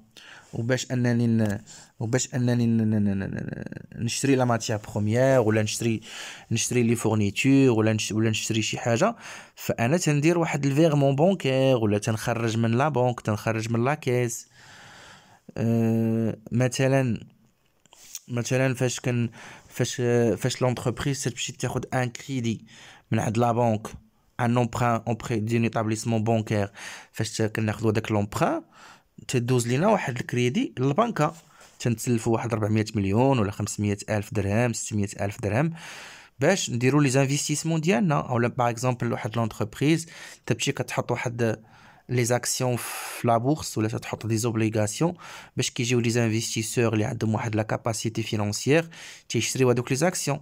وباش انني وباش انني نشري لا ماتيير بروميير ولا نشري نشري لي فورنيتور ولا نش... ولا نشري شي حاجه فانا تندير واحد الفيرمون بونكير ولا تنخرج من لا بونك تنخرج من لا كيس مثلا مثلا فاش كان فاش فاش لونتربريز تمشي تاخد ان كريدي De la banque, un emprunt auprès d'un établissement bancaire, fait ce l'emprunt, c'est 12 crédit la banque. C'est millions ou 000 000 Par exemple, l'entreprise, les actions la bourse ou des obligations. que les des investisseurs qui ont la capacité financière, tu les actions.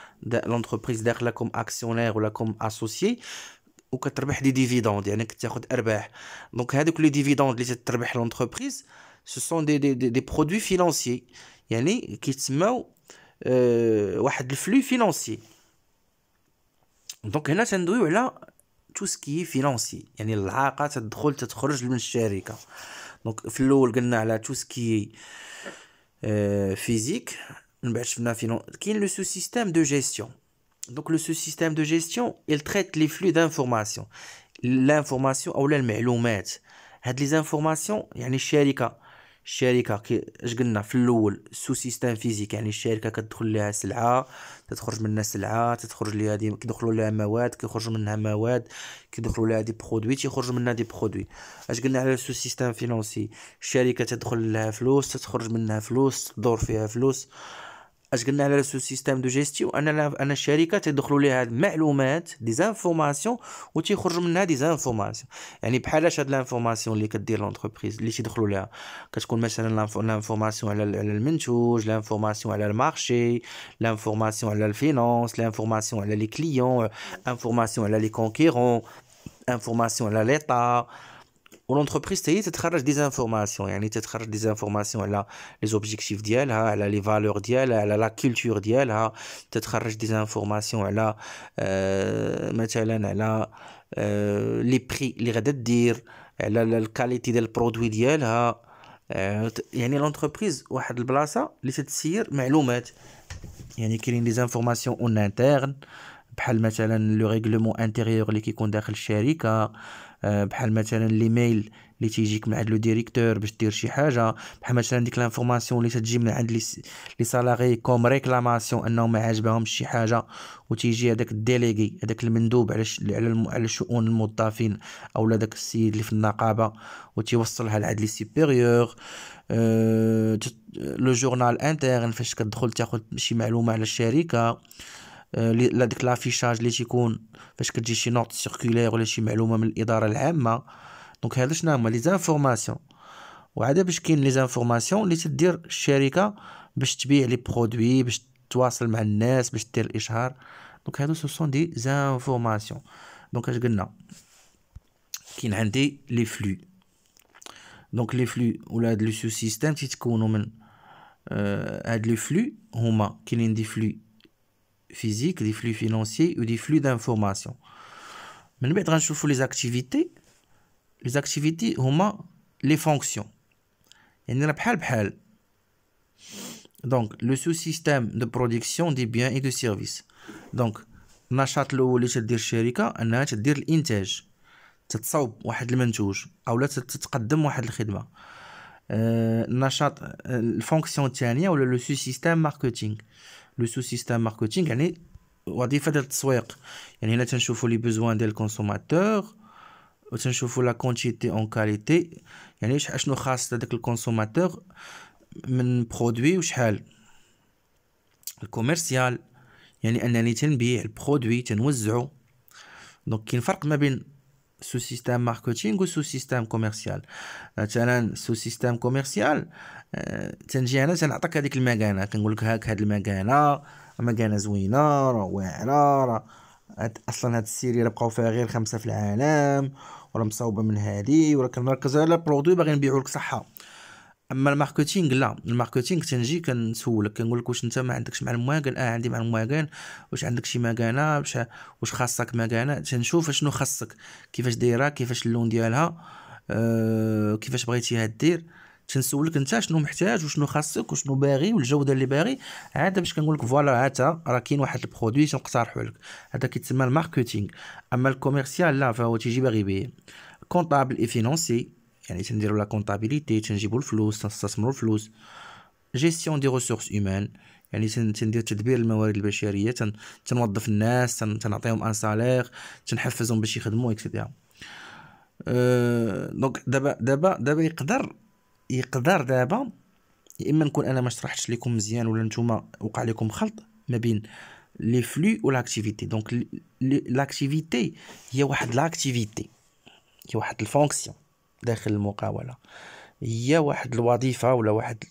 l'entreprise d'être comme actionnaire ou comme associé وكتربح دي ديفيدوند يعني dividendes ارباح دونك هذوك لي ديفيدوند اللي تتربح produits financiers sont sont des, des produits financiers يعني كيتسماو واحد الفلو qui دونك هنا على يعني ben, qui est le sous-système de gestion. Donc le sous-système de gestion, il traite les flux d'informations. L'information ou les Had les informations, يعني الشركة اش قلنا في الاول سو فيزيك يعني كتدخل منها دي كيدخلوا لها مواد منها مواد كيدخلوا لها دي اش قلنا على سو سيستيم دو جيستيون ان ان الشركه تيدخلوا ليها المعلومات دي زانفورماسيون و تيخرج منها دي زانفورماسيون يعني بحالاش هاد لانفورماسيون اللي كدير لونتربريز اللي تيدخلوا ليها كتكون مثلا لانفورماسيون على المنتوج لانفورماسيون على المارشي لانفورماسيون على الفينونس لانفورماسيون على لي كليون انفورماسيون على لي كونكيرون انفورماسيون على ليطا والانتربريز تاهي تتخرج دي زانفورماسيون يعني تتخرج دي زانفورماسيون على لي زوبجيكتيف ديالها على لي فالور ديالها على لا كولتور ديالها تتخرج دي زانفورماسيون على مثلا على لي بري اللي غادا دير على الكاليتي ديال البرودوي ديالها يعني لونتربريز واحد البلاصه اللي تتسير معلومات يعني كاينين لي زانفورماسيون اون انترن بحال مثلا لو ريغلومون انتيريور اللي كيكون داخل الشركه آه، بحال مثلا الايميل اللي تيجيك من عند لو ديريكتور باش دير شي حاجه بحال مثلا ديك لانفورماسيون اللي تجي من عند لي سالاري كوم ريكلاماسيون انهم ما عجبهمش شي حاجه وتيجي هذاك الديليغي هذاك المندوب على ش... على الشؤون شؤون الموظفين اولا داك السيد اللي في النقابه وتيوصلها لعند لي سوبيريور آه، لو جورنال انترن فاش كتدخل تاخذ شي معلومه على الشركه آه، ديك لافيشاج اللي تيكون فاش كتجي شي نوت سيركولير ولا شي معلومه من الاداره العامه دونك هادو شنو هما لي زانفورماسيون وعاد باش كاين لي زانفورماسيون اللي تدير الشركه باش تبيع لي برودوي باش تواصل مع الناس باش دير الاشهار دونك هادو سو سون دي زانفورماسيون دونك اش قلنا كاين عندي لي فلو دونك لي فلو ولا هاد لو سيستيم تيتكونوا من آه، هاد لي فلو هما كاينين دي فلو physique, des flux financiers ou des flux d'informations. Mais nous mettrons en les activités, les activités ou les fonctions. Et nous appelons elles donc le sous-système de production des biens et des services. Donc, n'achète le ou les produits cherchés car n'achète le intérêt. Tu te soubes un de les manches ou là tu un les fonctions le sous-système marketing. لو سو سيستيم ماركتينغ يعني وظيفه ديال التسويق يعني هنا تنشوفوا لي بوزوان ديال الكونسوماتور وتنشوفوا لا كونتيتي اون كاليتي يعني شنو خاص لداك الكونسوماتور من برودوي وشحال الكوميرسيال يعني انني تنبيع البرودوي تنوزعو دونك كاين فرق ما بين سو سيستيم ماركتينغ و سو سيستيم كوميرسيال مثلا سو سيستيم كوميرسيال تنجي انا تنعطيك هذيك المكانه كنقول لك هاك هاد المكانه مكانه زوينه راه واعره راه اصلا هاد السيري راه بقاو فيها غير خمسه في العالم وراه مصاوبه من هادي وراه كنركزوا على برودوي باغي نبيعو لك صحه اما الماركتينغ لا الماركتينغ تنجي كنسولك كنقول لك واش انت ما عندكش مع المواقع اه عندي مع المواقع واش عندك شي مكانه واش واش خاصك مكانه تنشوف شنو خاصك كيفاش دايره كيفاش اللون ديالها أه كيفاش بغيتيها دير تنسولك انت شنو محتاج وشنو خاصك وشنو باغي والجوده اللي باغي عاد باش كنقول لك فوالا هاتا راه كاين واحد البرودوي تنقترحو لك هذا كيتسمى الماركتينغ اما الكوميرسيال لا فهو تيجي باغي به كونطابل اي فينونسي يعني تنديرو لا كونطابيليتي تنجيبو الفلوس تنستثمرو الفلوس جيستيون دي ريسورس اومان يعني تندير تدبير الموارد البشريه تن... تنوظف الناس تن... تنعطيهم ان سالير تنحفزهم باش يخدموا اكسيتيرا أه... دونك دابا دابا دابا يقدر يقدر دابا يا اما نكون انا ما شرحتش لكم مزيان ولا نتوما وقع لكم خلط ما بين لي فلو لاكتيفيتي دونك لاكتيفيتي هي واحد لاكتيفيتي هي واحد الفونكسيون داخل المقاوله هي واحد الوظيفه ولا واحد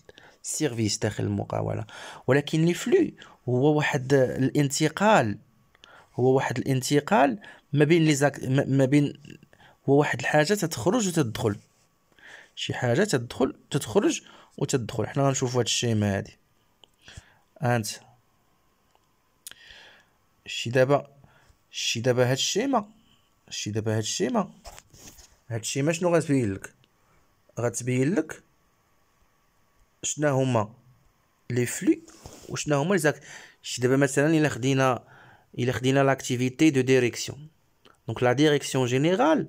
سيرفيس داخل المقاوله ولكن لي فلو هو واحد الانتقال هو واحد الانتقال ما بين لي زاك... ما بين هو واحد الحاجه تتخرج وتدخل شي حاجه تدخل تتخرج وتدخل حنا غنشوفوا هاد الشيمه هادي انت شي دابا شي دابا هاد الشيمه شي دابا هاد الشيمه هادشي ما شنو غتبين لك غتبين لك شنا هما لي فلي وشنا هما ليزاك شي دابا مثلا الا خدينا الا خدينا لاكتيفيتي دو ديريكسيون دونك لا ديريكسيون جينيرال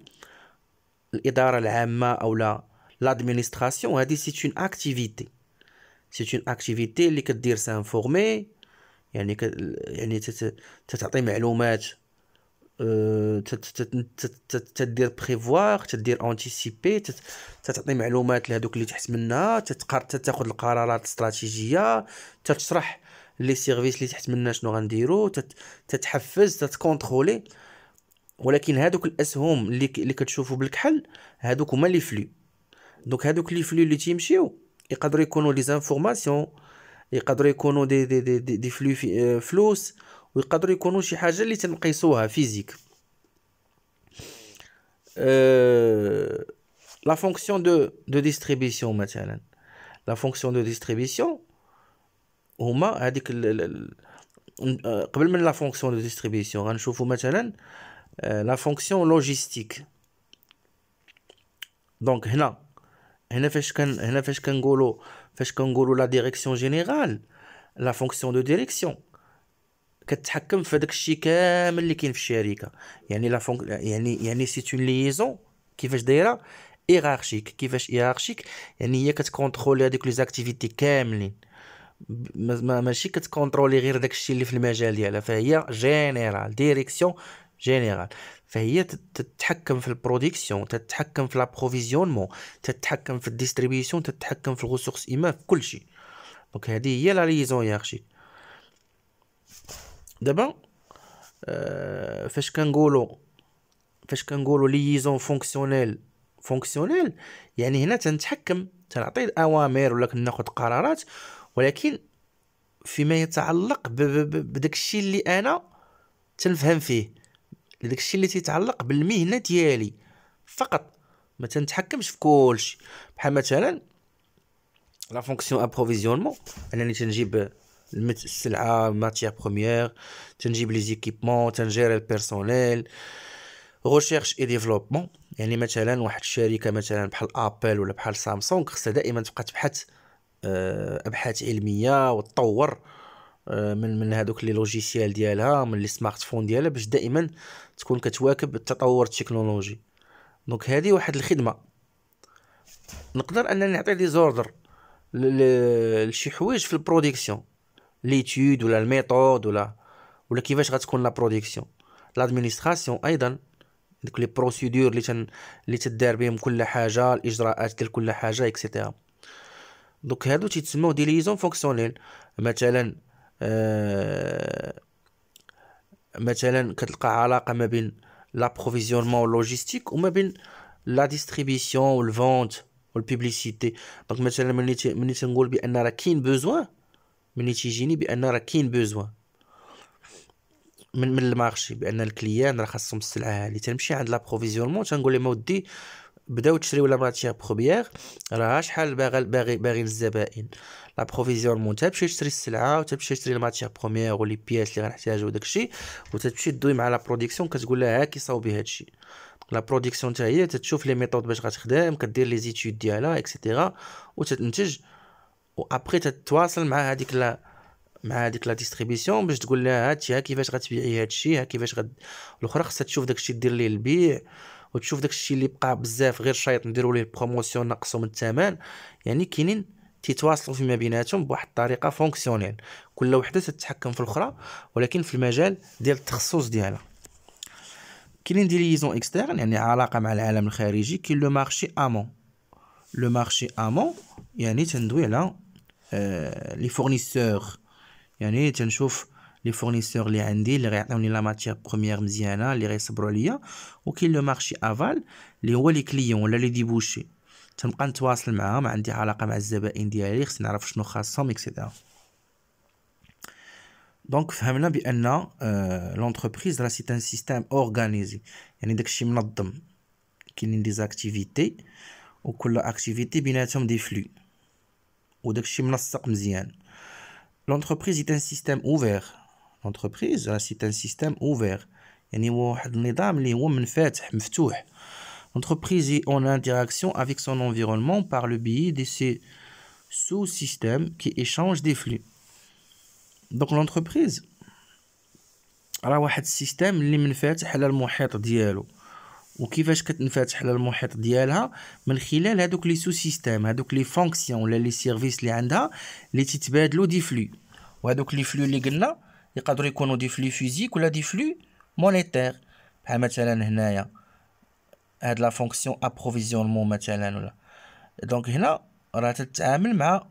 الاداره العامه اولا لادمينستراسيون هادي سي اون اكتيفيتي سي اون اكتيفيتي اللي كدير سانفورمي يعني ك... يعني تت... تتعطي معلومات تدير بريفوار تدير انتيسيبي تتعطي معلومات لهذوك اللي تحت منها تتقر تاخذ القرارات الاستراتيجيه تشرح لي سيرفيس اللي تحت منا شنو غنديرو تتحفز تتكونترولي ولكن هادوك الاسهم اللي اللي كتشوفوا بالكحل هادوك هما لي فلو دونك هادوك لي فلو اللي تيمشيو يقدروا يكونوا لي زانفورماسيون يقدروا يكونوا دي دي دي, دي فلو في فلوس ويقدروا يكونوا شي حاجه اللي تنقيسوها فيزيك أه... لا فونكسيون دو دو ديستريبيسيون مثلا لا فونكسيون دو ديستريبيسيون هما هذيك ال... أه، قبل من لا فونكسيون دو ديستريبيسيون غنشوفوا مثلا أه، لا فونكسيون لوجيستيك دونك هنا هنا فاش كان هنا فاش كنقولوا فاش كنقولوا لا ديريكسيون جينيرال لا فونكسيون دو ديريكسيون كتحكم في داك الشيء كامل اللي كاين في الشركه يعني لا فونك يعني يعني سي اون ليزون كيفاش دايره ايغارشيك كيفاش ايغارشيك يعني هي كتكونترولي هذوك لي زاكتيفيتي كاملين ما ماشي كتكونترولي غير داك الشيء اللي في المجال ديالها فهي جينيرال ديريكسيون جينيرال فهي تتحكم في البروديكسيون تتحكم في لابروفيزيونمون تتحكم في الديستريبيسيون تتحكم في الغسوخس ايما في كل شيء دونك هذه هي لا ليزون ايغارشيك دابا أه فاش كنقولوا فاش كنقولوا ليزون فونكسيونيل فونكسيونيل يعني هنا تنتحكم تنعطي الاوامر ولا كناخذ قرارات ولكن فيما يتعلق بداك الشيء اللي انا تنفهم فيه داك الشيء اللي تيتعلق بالمهنه ديالي فقط ما تنتحكمش في كلشي بحال مثلا لا فونكسيون ابروفيزيونمون انني تنجيب السلعه ماتيير بروميير تنجيب لي زيكيبمون تنجير البيرسونيل ريشيرش اي ديفلوبمون يعني مثلا واحد الشركه مثلا بحال ابل ولا بحال سامسونج خصها دائما تبقى تبحث آه، ابحاث علميه وتطور آه، من من هذوك لي لوجيسيال ديالها من لي سمارت فون ديالها باش دائما تكون كتواكب التطور التكنولوجي دونك هذه واحد الخدمه نقدر انني نعطي دي زوردر لشي حوايج في البروديكسيون ليتود ولا الميثود ولا ولا كيفاش غتكون لا برودكسيون لادمينستراسيون ايضا ديك لي بروسيدور اللي تن اللي تدار بهم كل حاجه الاجراءات ديال كل حاجه اكسيتيرا دوك هادو تيتسموه دي ليزون فونكسيونيل مثلا آه مثلا كتلقى علاقه ما بين لابروفيزيونمون لوجيستيك وما بين لا ديستريبيسيون والفونت والبيبليسيتي دونك مثلا ملي ملي تنقول بان راه كاين بوزوان ملي تيجيني بان راه كاين بوزوان من من المارشي بان الكليان راه خاصهم السلعه هادي تنمشي عند لابروفيزيونمون تنقول لهم اودي بداو تشريو لا ماتيير بروبيير راه شحال باغي باغي باغي الزبائن مون تمشي تشري السلعه وتمشي تشري الماتيير بروميير ولي بياس اللي غنحتاجو داكشي وتمشي دوي مع لا برودكسيون كتقول لها ها كيصاوبي هادشي لا برودكسيون حتى هي تتشوف لي ميثود باش غتخدم كدير لي زيتود ديالها اكسيتيرا وتتنتج وابري تتواصل مع هذيك لا مع هذيك لا ديستريبيسيون باش تقول لها هاتي ها كيفاش غتبيعي هادشي ها كيفاش غد الاخرى خصها تشوف داكشي دير ليه البيع وتشوف داكشي اللي بقى بزاف غير شايط نديروا ليه بروموسيون نقصوا من الثمن يعني كاينين تيتواصلوا فيما بيناتهم بواحد الطريقه فونكسيونيل كل وحده تتحكم في الاخرى ولكن في المجال ديال التخصص ديالها كاينين دي ليزون اكسترن يعني علاقه مع العالم الخارجي كاين لو مارشي امون لو مارشي امون يعني تندوي على Euh, les fournisseurs les fournisseurs les indiens, la matière première les qui les marchés aval les clients les débouchés donc euh, l'entreprise c'est un système organisé c'est un a des activités et les activités des flux L'entreprise est un système ouvert. L'entreprise hein, est un système ouvert. L'entreprise est en interaction avec son environnement par le biais de ses sous-systèmes qui échangent des flux. Donc, l'entreprise, elle a un système qui est un وكيفاش كتنفتح على المحيط ديالها من خلال هذوك لي سو سيستيم هذوك لي فونكسيون ولا لي سيرفيس اللي عندها اللي تتبادلوا دي فلو وهذوك لي فلو اللي قلنا يقدروا يكونوا دي فلو فيزيك ولا دي فلو مونيتير بحال مثلا هنايا هاد لا فونكسيون ابروفيزيونمون مثلا ولا دونك هنا راه تتعامل مع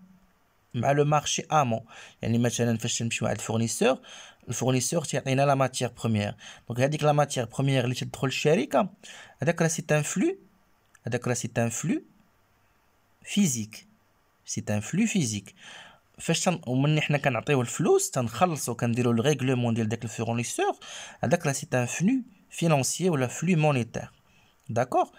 مع لو مارشي امون يعني مثلا فاش تمشي عند الفورنيسور le fournisseur a la matière première donc il a dit que la matière première c'est un flux c'est un flux physique c'est un flux physique Il ومن حنا كنعطيوه الفلوس تنخلصو كنديرو الريغلومون ديال le fournisseur fournisseur c'est un flux financier ou un flux monétaire d'accord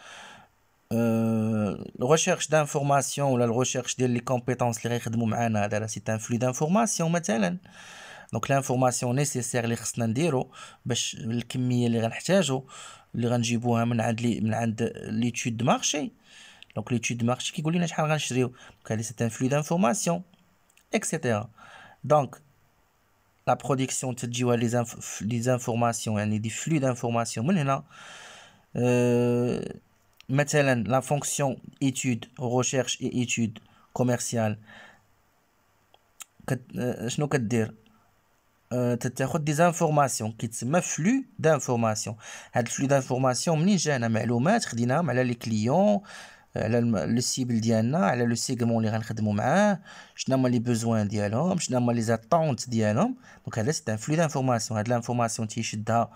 la euh, recherche d'informations ou la recherche des compétences les c'est un flux d'informations مثلا دونك لانفورماسيون نيسيسير اللي خصنا نديرو باش الكميه اللي غنحتاجو اللي غنجيبوها من عند لي من عند ليتود مارشي دونك ليتود مارشي كيقول لنا شحال غنشريو كاين سيتان فلو دانفورماسيون اكسيتيرا دونك لا برودكسيون تجيوها لي زانف... لي زانفورماسيون يعني دي فلو دانفورماسيون من هنا euh, أه... مثلا لا فونكسيون ايتود ريشيرش اي ايتود كوميرسيال كت... شنو كدير دي زانفورماسيون كيتسمى فلو دانفورماسيون هاد الفلو دانفورماسيون منين جانا معلومات خديناهم على لي كليون على لو سيبل ديالنا على لو سيغمون اللي غنخدموا معاه شنو هما لي بوزوان ديالهم شنو هما لي زاتونت ديالهم دونك هذا سي فلو دانفورماسيون هاد لانفورماسيون تيشدها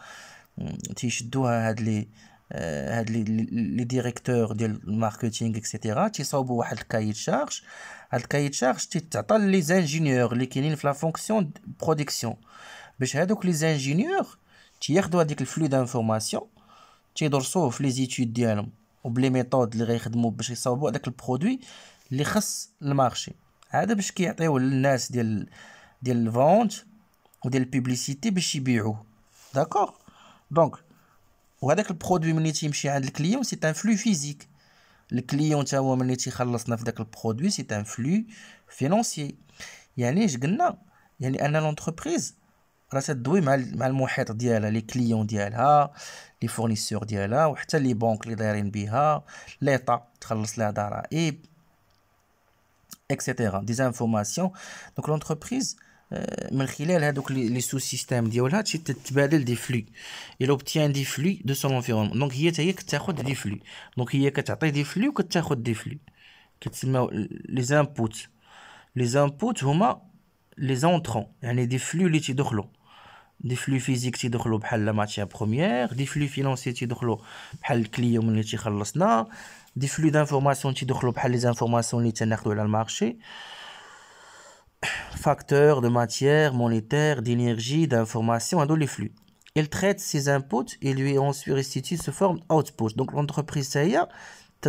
تيشدوها هاد لي Euh, les directeurs du marketing, etc., ils proposent un cahier de charges. Ce cahier de charges, c'est pour les ingénieurs qui sont dans la fonction de production. Pour que les ingénieurs puissent prendre ce flux d'informations et les recevoir dans leurs études ou dans les méthodes qu'ils vont utiliser pour proposer ce produit qui est le marché. C'est pour donner aux gens des ventes ou des publicités pour les vendre. D'accord Donc, le produit client c'est un flux physique le client c'est un flux financier il y a une entreprise il a les clients les fournisseurs les banques etc des informations donc l'entreprise آه، من خلال هذوك لي سو سيستيم ديالها هادشي تتبادل دي فلو الى اوبتيان دي فلو دو سون انفيرونمون دونك هي هي كتاخد دي فلو دونك هي كتعطي دي فلو وكتاخد دي فلو كتسماو لي زانبوت لي زانبوت هما لي زونترون يعني دي فلو اللي تيدخلوا دي فلو فيزيك تيدخلوا بحال لا ماتيير بروميير دي فلو فينانسي تيدخلوا بحال الكليون اللي تيخلصنا دي فلو دانفورماسيون تيدخلوا بحال لي زانفورماسيون اللي تناخذوا على المارشي facteurs de matière, monétaire, d'énergie, d'information dans les flux. Il traite ses inputs et lui ensuite restitue ce forme output. Donc l'entreprise Seiya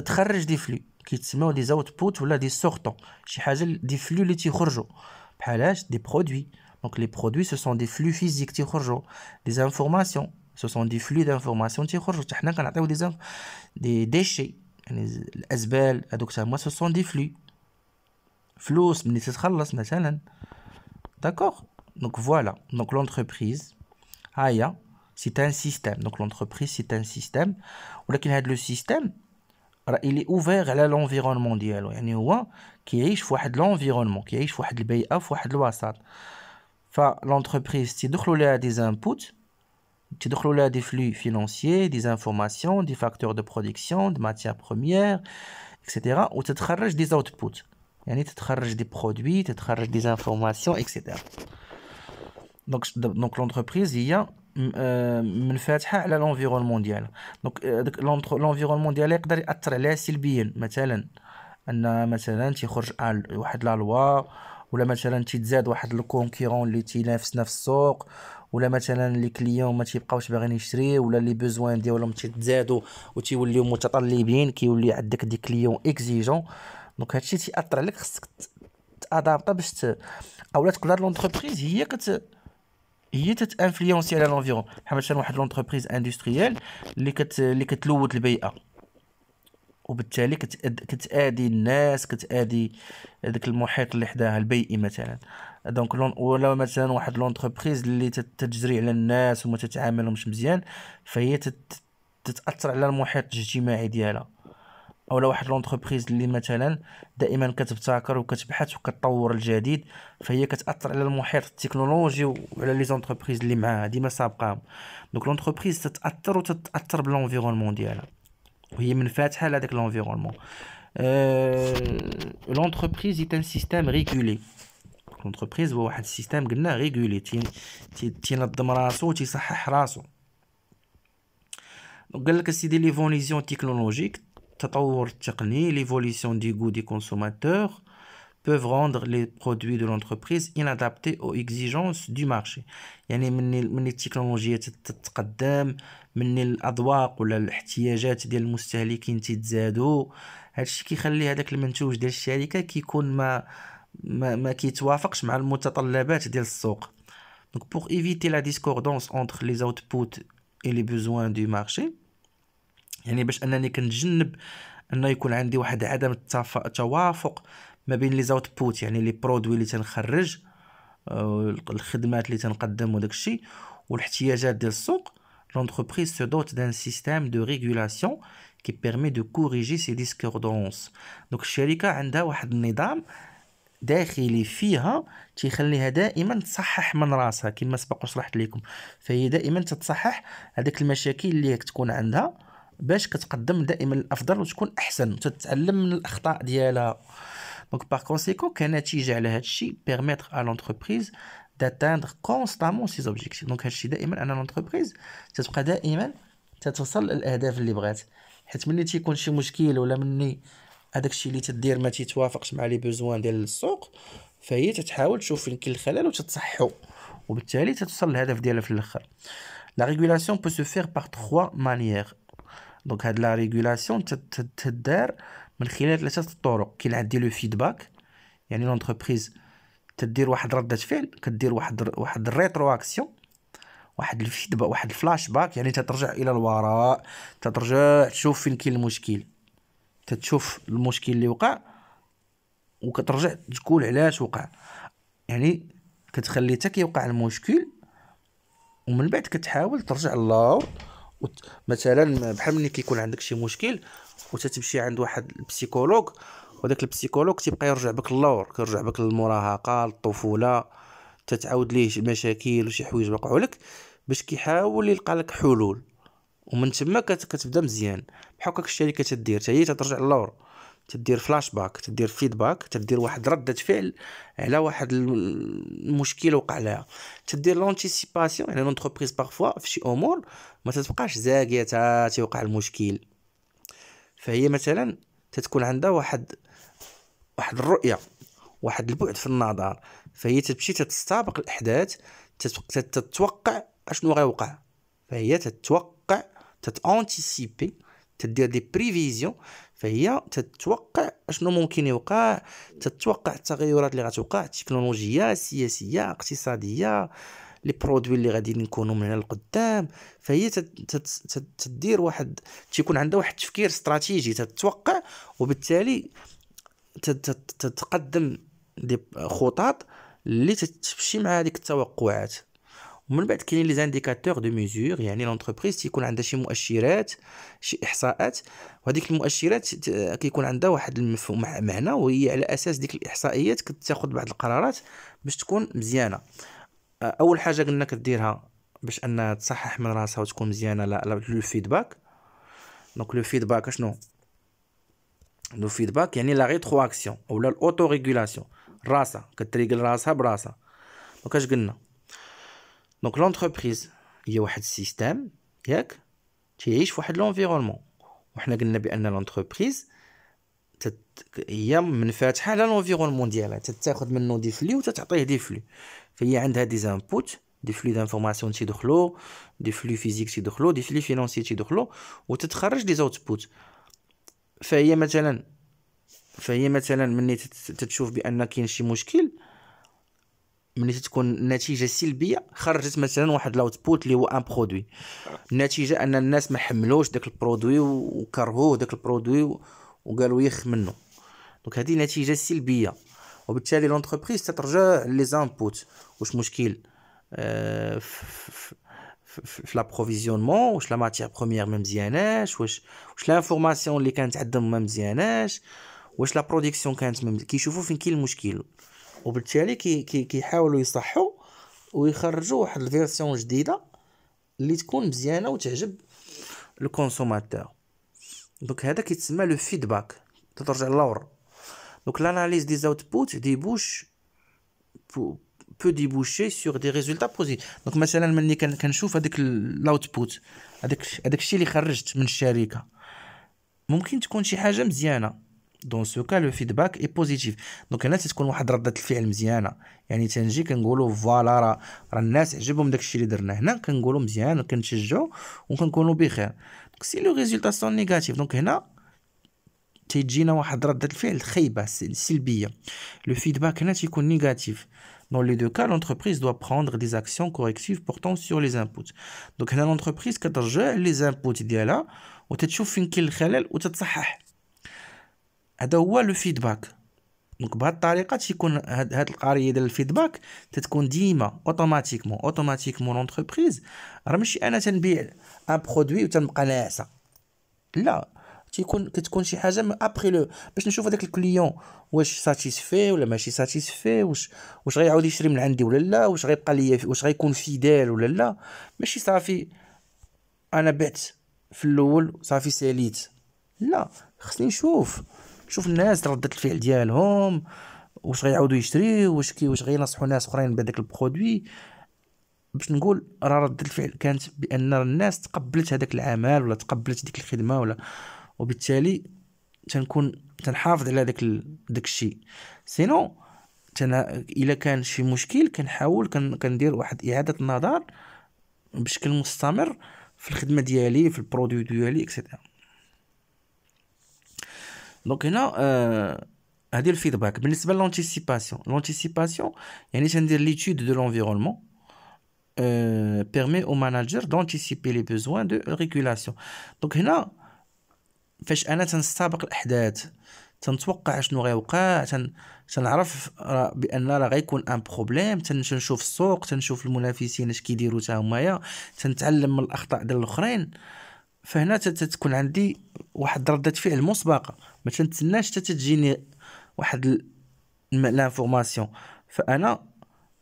traite des flux qui sont des outputs ou là des sortants. C'est-à-dire des flux les des produits. Donc les produits ce sont des flux physiques des informations. Ce sont des flux d'informations des déchets, les SBL, donc moi ce sont des flux. Flux, sera la semaine D'accord Donc voilà. Donc l'entreprise, c'est un système. Donc l'entreprise, c'est un système. Où le système, il est ouvert à l'environnement. Il y a un environnement qui est le pays. Il y a un pays. L'entreprise, c'est des inputs, des flux financiers, des informations, des facteurs de production, des matières premières, etc. Ou c'est des outputs. يعني تتخرج دي برودوي تتخرج دي زانفورماسيون اكسيتيرا دونك دونك لونتربريز هي منفتحه على لونفيرونمون ديالها دونك داك لونفيرونمون ديالها يقدر ياثر عليها سلبيا مثلا ان مثلا تيخرج آه، واحد لا لوا ولا مثلا تيتزاد واحد الكونكيرون اللي تينافسنا في السوق ولا مثلا لي كليون ما تيبقاوش باغيين يشريو ولا لي بوزوان ديالهم تيتزادوا وتيوليو متطلبين كيولي عندك دي كليون اكزيجون دونك هادشي تيأثر عليك خصك تادابطا باش ت... اولا تقدر لونتربريز هي كت هي تتانفلونسي على لونفيرون بحال مثلا واحد لونتربريز اندستريال اللي كت اللي كتلوث البيئه وبالتالي كتأد... كتادي الناس كتادي هداك المحيط اللي حداها البيئي مثلا دونك لون ولا مثلا واحد لونتربريز اللي تجري على الناس وما تتعاملهمش مزيان فهي تت... تتاثر على المحيط الاجتماعي ديالها او واحد لونتربريز اللي مثلا دائما كتبتكر وكتبحث وكتطور الجديد فهي كتاثر على المحيط التكنولوجي وعلى لي زونتربريز اللي معاها ديما سابقاهم دونك لونتربريز تتاثر وتتاثر بالانفيرونمون ديالها وهي من فاتحه لهذاك لونفيرونمون أه... لونتربريز ايت ان سيستيم ريغولي لونتربريز هو واحد السيستيم قلنا ريغولي تينظم راسو تيصحح راسو قال لك السيدي لي تكنولوجيك التطور التقني l'évolution du goût des consommateurs peuvent rendre les produits de l'entreprise inadaptés aux exigences du marché يعني من من التكنولوجيا تتقدم من الاذواق ولا الاحتياجات ديال المستهلكين تتزادوا هادشي كيخلي هذاك المنتوج ديال الشركه كيكون ما ما, ما كيتوافقش مع المتطلبات ديال السوق دونك pour éviter la discordance entre les outputs et les besoins du marché يعني باش انني كنتجنب انه يكون عندي واحد عدم التوافق ما بين لي زاوتبوت يعني لي برودوي اللي تنخرج آه، الخدمات اللي تنقدم الشيء والاحتياجات ديال السوق لونتربريز سو دوت دان سيستيم دو ريغولاسيون كي بيرمي دو كوريجي سي ديسكوردونس دونك الشركه عندها واحد النظام داخلي فيها تيخليها دائما تصحح من راسها كما سبق وشرحت لكم فهي دائما تتصحح هذيك المشاكل اللي تكون عندها باش كتقدم دائما الافضل وتكون احسن وتتعلم من الاخطاء ديالها دونك باغ كونسيكون كنتيجه على هذا الشيء بيرميتر ا لونتربريز داتاندر كونستامون سي زوبجيكتيف دونك هذا الشيء دائما ان لونتربريز تتبقى دائما تتوصل للاهداف اللي بغات حيت ملي تيكون شي مشكل ولا ملي هذاك الشيء اللي تدير ما تيتوافقش مع لي بوزوان ديال السوق فهي تتحاول تشوف فين كاين الخلل وتتصحو وبالتالي تتوصل للهدف ديالها في الاخر لا ريغولاسيون بو سو فير بار تخوا مانيير دونك هاد لا ريغولاسيون تدار من خلال ثلاثه الطرق كاين عندي لو فيدباك يعني لونتربريز تدير واحد رده فعل كدير واحد واحد ريترو اكسيون واحد الفيدباك واحد الفلاش باك يعني تترجع الى الوراء تترجع تشوف فين كاين المشكل تتشوف المشكل اللي وقع وكترجع تقول علاش وقع يعني كتخلي حتى كيوقع المشكل ومن بعد كتحاول ترجع للور مثلا بحال ملي كيكون عندك شي مشكل وتتمشي عند واحد البسيكولوج وداك البسيكولوج تيبقى يرجع بك اللور كيرجع بك للمراهقه للطفوله تتعاود ليه شي مشاكل وشي حوايج وقعوا لك باش كيحاول يلقى لك حلول ومن تما كتبدا مزيان بحال هكاك الشركه تدير حتى هي تترجع للور تدير فلاش باك تدير فيدباك تدير واحد ردة فعل على واحد المشكل وقع لها تدير لونتيسيباسيون يعني لونتربريز بارفوا في شي امور ما تتبقاش زاكيه تا تيوقع المشكل فهي مثلا تتكون عندها واحد واحد الرؤيه واحد البعد في النظر فهي تمشي تتسابق الاحداث تتوقع اشنو غيوقع فهي تتوقع تتانتيسيبي تدير دي بريفيزيون فهي تتوقع اشنو ممكن يوقع تتوقع التغيرات اللي غتوقع التكنولوجيه السياسيه اقتصاديه لي برودوي اللي غادي نكونوا من هنا لقدام فهي تدير واحد تيكون عندها واحد التفكير استراتيجي تتوقع وبالتالي تتقدم دي خطط اللي تتمشي مع هذيك التوقعات ومن بعد كاينين لي زانديكاتور دو ميزور يعني لونتربريز تيكون عندها شي مؤشرات شي احصاءات وهذيك المؤشرات كيكون عندها واحد المفهوم معنى وهي على اساس ديك الاحصائيات كتاخذ بعض القرارات باش تكون مزيانه اول حاجه قلنا كديرها باش انها تصحح من راسها وتكون مزيانه لا لو فيدباك دونك لو فيدباك شنو لو فيدباك يعني لا اكسيون ولا الاوتو ريغولاسيون راسها كتريغل راسها براسها دونك اش قلنا دونك لونتربريز هي واحد السيستيم ياك تيعيش فواحد لونفيرونمون وحنا قلنا بان لونتربريز تت... هي منفتحه على لونفيرونمون ديالها تتاخذ منه دي فلي وتتعطيه دي فلي فهي عندها دي زانبوت دي فلو دانفورماسيون تيدخلو دي فلو فيزيك تيدخلو دي فلو فينانسي تيدخلو وتتخرج دي زوتبوت فهي مثلا فهي مثلا ملي تتشوف بان كاين شي مشكل ملي تكون النتيجه سلبيه خرجت مثلا واحد لاوتبوت اللي هو ان برودوي النتيجه ان الناس ما حملوش داك البرودوي وكرهوه داك البرودوي وقالوا يخ منه دونك هذه نتيجه سلبيه وبالتالي لونتربريز تترجع لي زانبوت واش مشكل أه في لابروفيزيونمون واش لا ماتيير بروميير ما مزياناش واش واش لانفورماسيون اللي كانت عندهم ما مزياناش واش لا برودكسيون كانت كيشوفوا فين كاين المشكل وبالتالي كي كي كيحاولوا يصحوا ويخرجوا واحد الفيرسيون جديده اللي تكون مزيانه وتعجب الكونسوماتور دونك هذا كيتسمى لو فيدباك تترجع للور Donc l'analyse des outputs débouche peut déboucher sur des résultats positifs. Donc مثلا ملي كنشوف هذاك الاوتبوت هذاك هذاك الشيء اللي خرجت من الشركه ممكن تكون شي حاجه مزيانه دون سو كا لو فيدباك اي بوزيتيف دونك هنا تتكون واحد رده الفعل مزيانه يعني تنجي كنقولوا فوالا راه راه الناس عجبهم داكشي اللي درنا هنا كنقولوا مزيان كنتشجعوا وكنكونوا بخير دونك سي لو ريزultat سون نيجاتيف دونك هنا تيجينا واحد ردة الفعل خايبة سلبية لو فيدباك هنا تيكون نيجاتيف دون لي دو كا لونتربريز دوا بخوندغ des actions correctives portant sur les inputs. Donc, هنا لونتربريز كترجع لي زانبوت ديالها و تتشوف فين كاين الخلل و تتصحح هدا هو لو فيدباك. دونك بهاد الطريقه تيكون هاد, هاد القريه ديال الفيدباك تتكون ديما اوتوماتيكمون اوتوماتيكمون لونتربريز راه ماشي انا تنبيع ان برودوي تنبقى ناعسه لا تيكون كتكون شي حاجه ابري لو باش نشوف هذاك الكليون واش ساتيسفي ولا ماشي ساتيسفي واش واش غيعاود يشري من عندي ولا لا واش غيبقى ليا واش غيكون فيدال ولا لا ماشي صافي انا بعت في الاول صافي ساليت لا خصني نشوف نشوف الناس ردة الفعل ديالهم واش غيعاودوا يشريو واش كي واش غينصحوا ناس اخرين بهذاك البرودوي باش نقول راه رده الفعل كانت بان الناس تقبلت هذاك العمل ولا تقبلت ديك الخدمه ولا وبالتالي تنكون تنحافظ على داك داك الشيء سينو تنا الا كان شي مشكل كنحاول كندير واحد اعاده النظر بشكل مستمر في الخدمه ديالي في البرودوي ديالي اكسيتيرا دونك هنا آه هذه الفيدباك بالنسبه للانتيسيباسيون لونتيسيباسيون يعني تندير ليتود دو لونفيرونمون euh, permet au manager d'anticiper les besoins de régulation. Donc, là, فاش انا تنستبق الاحداث تنتوقع شنو غيوقع تن... تنعرف بان راه غيكون ان بروبليم تن... تنشوف السوق تنشوف المنافسين اش كيديروا حتى همايا تنتعلم من الاخطاء ديال الاخرين فهنا تتكون عندي واحد ردة فعل مسبقة ما تنتسناش حتى تجيني واحد لانفورماسيون فانا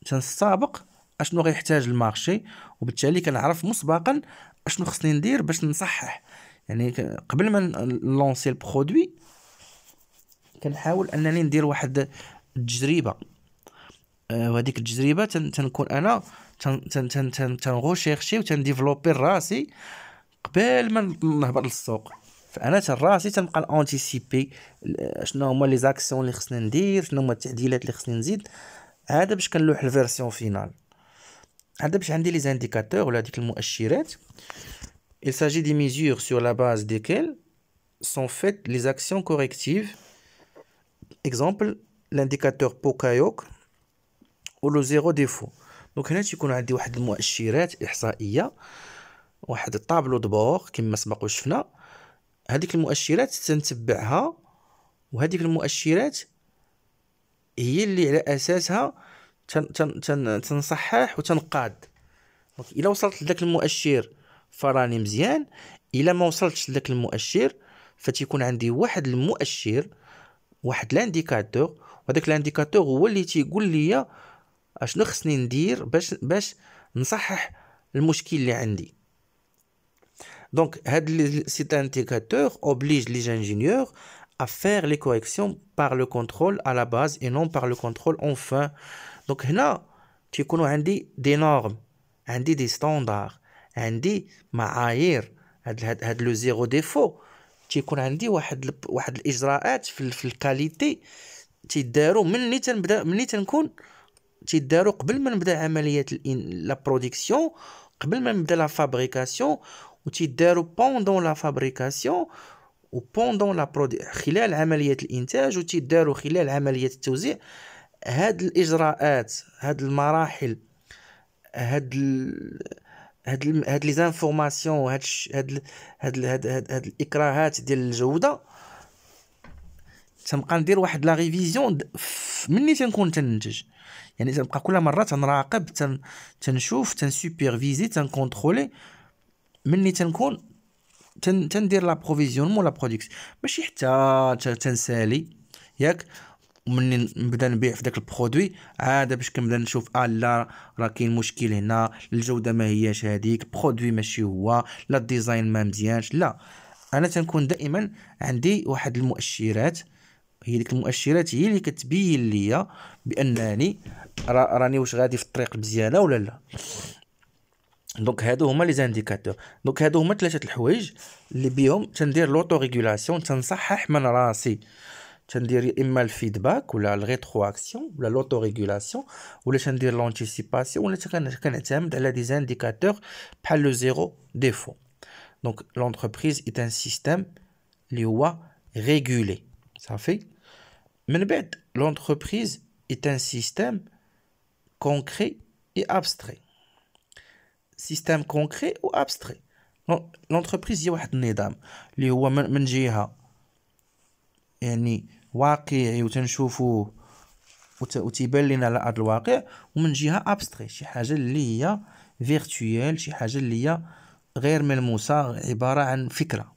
تنستبق اشنو غيحتاج المارشي وبالتالي كنعرف مسبقا اشنو خصني ندير باش نصحح يعني قبل ما نلونسي البرودوي كنحاول انني ندير واحد التجربه آه، وهذيك التجربه تنكون انا وتن ديفلوبي راسي قبل ما نهبط للسوق فانا راسي تنبقى نانتيسيبي شنو هما لي زاكسيون اللي خصني ندير شنو هما التعديلات اللي خصني نزيد هذا باش كنلوح الفيرسيون فينال هذا باش عندي لي زانديكاتور ولا ديك المؤشرات Il s'agit des mesures sur la base desquelles sont faites les actions correctives. Exemple, l'indicateur Pokayok ou le zéro défaut. Donc هنا تيكون عندي واحد المؤشرات إحصائية واحد الطابلو دبور كما سبق وشفنا هذيك المؤشرات تنتبعها وهذيك المؤشرات هي اللي على اساسها تن تن تن تنصحح وتنقاد دونك الا وصلت لذاك المؤشر فراني مزيان الا ما وصلتش لذاك المؤشر فتيكون عندي واحد المؤشر واحد لانديكاتور وهذاك لانديكاتور هو اللي تيقول لي اشنو خصني ندير باش باش نصحح المشكل اللي عندي دونك هاد سيت انديكاتور اوبليج لي انجينيور ا فير لي كوريكسيون بار لو كونترول على باز اي نون بار لو كونترول اون فان دونك هنا تيكونوا عندي دي نورم عندي دي ستاندارد عندي معايير هاد هاد, هاد لو زيرو ديفو تيكون عندي واحد واحد الاجراءات في, في الكاليتي تيداروا مني تنبدا مني تنكون تيداروا قبل ما نبدا عمليه لا برودكسيون قبل ما نبدا لا فابريكاسيون تيدارو بوندون لا فابريكاسيون بوندون لا برودي خلال عمليه الانتاج و تيدارو خلال عمليه التوزيع هاد الاجراءات هاد المراحل هاد ال... هاد ال... هاد لي زانفورماسيون هاد ش... هاد ال... هاد ال... هاد, هاد, هاد الاكراهات ديال الجوده تنبقى ندير واحد لا ريفيزيون مني تنكون تنتج يعني تنبقى كل مره تنراقب تن... تنشوف تنسوبرفيزي تنكونترولي مني تنكون تن... تندير لا مو لا برودكسيون ماشي حتى تنسالي ياك ومنين نبدا نبيع في داك البرودوي عاد باش كنبدا نشوف اه لا راه كاين مشكل هنا الجوده ما هياش هذيك البرودوي ماشي هو لا الديزاين ما مزيانش لا انا تنكون دائما عندي واحد المؤشرات هي ديك المؤشرات هي اللي كتبين ليا بانني راني واش غادي في الطريق مزيانه ولا لا دونك هادو هما لي زانديكاتور دونك هادو هما ثلاثه الحوايج اللي بهم تندير لوطو ريغولاسيون تنصحح من راسي C'est-à-dire y a un feedback, ou la rétroaction, ou l'autorégulation, ou la chance l'anticipation, ou les indicateurs, pas le zéro défaut. Donc, l'entreprise est un système, qui est régulé. Ça fait Mais l'entreprise est un système concret et abstrait. Système concret ou abstrait L'entreprise est un système. Il y a واقعي وتنشوفو وتيبان لينا على ارض الواقع ومن جهه ابستري شي حاجه اللي هي فيرتويال شي حاجه اللي هي غير ملموسه عباره عن فكره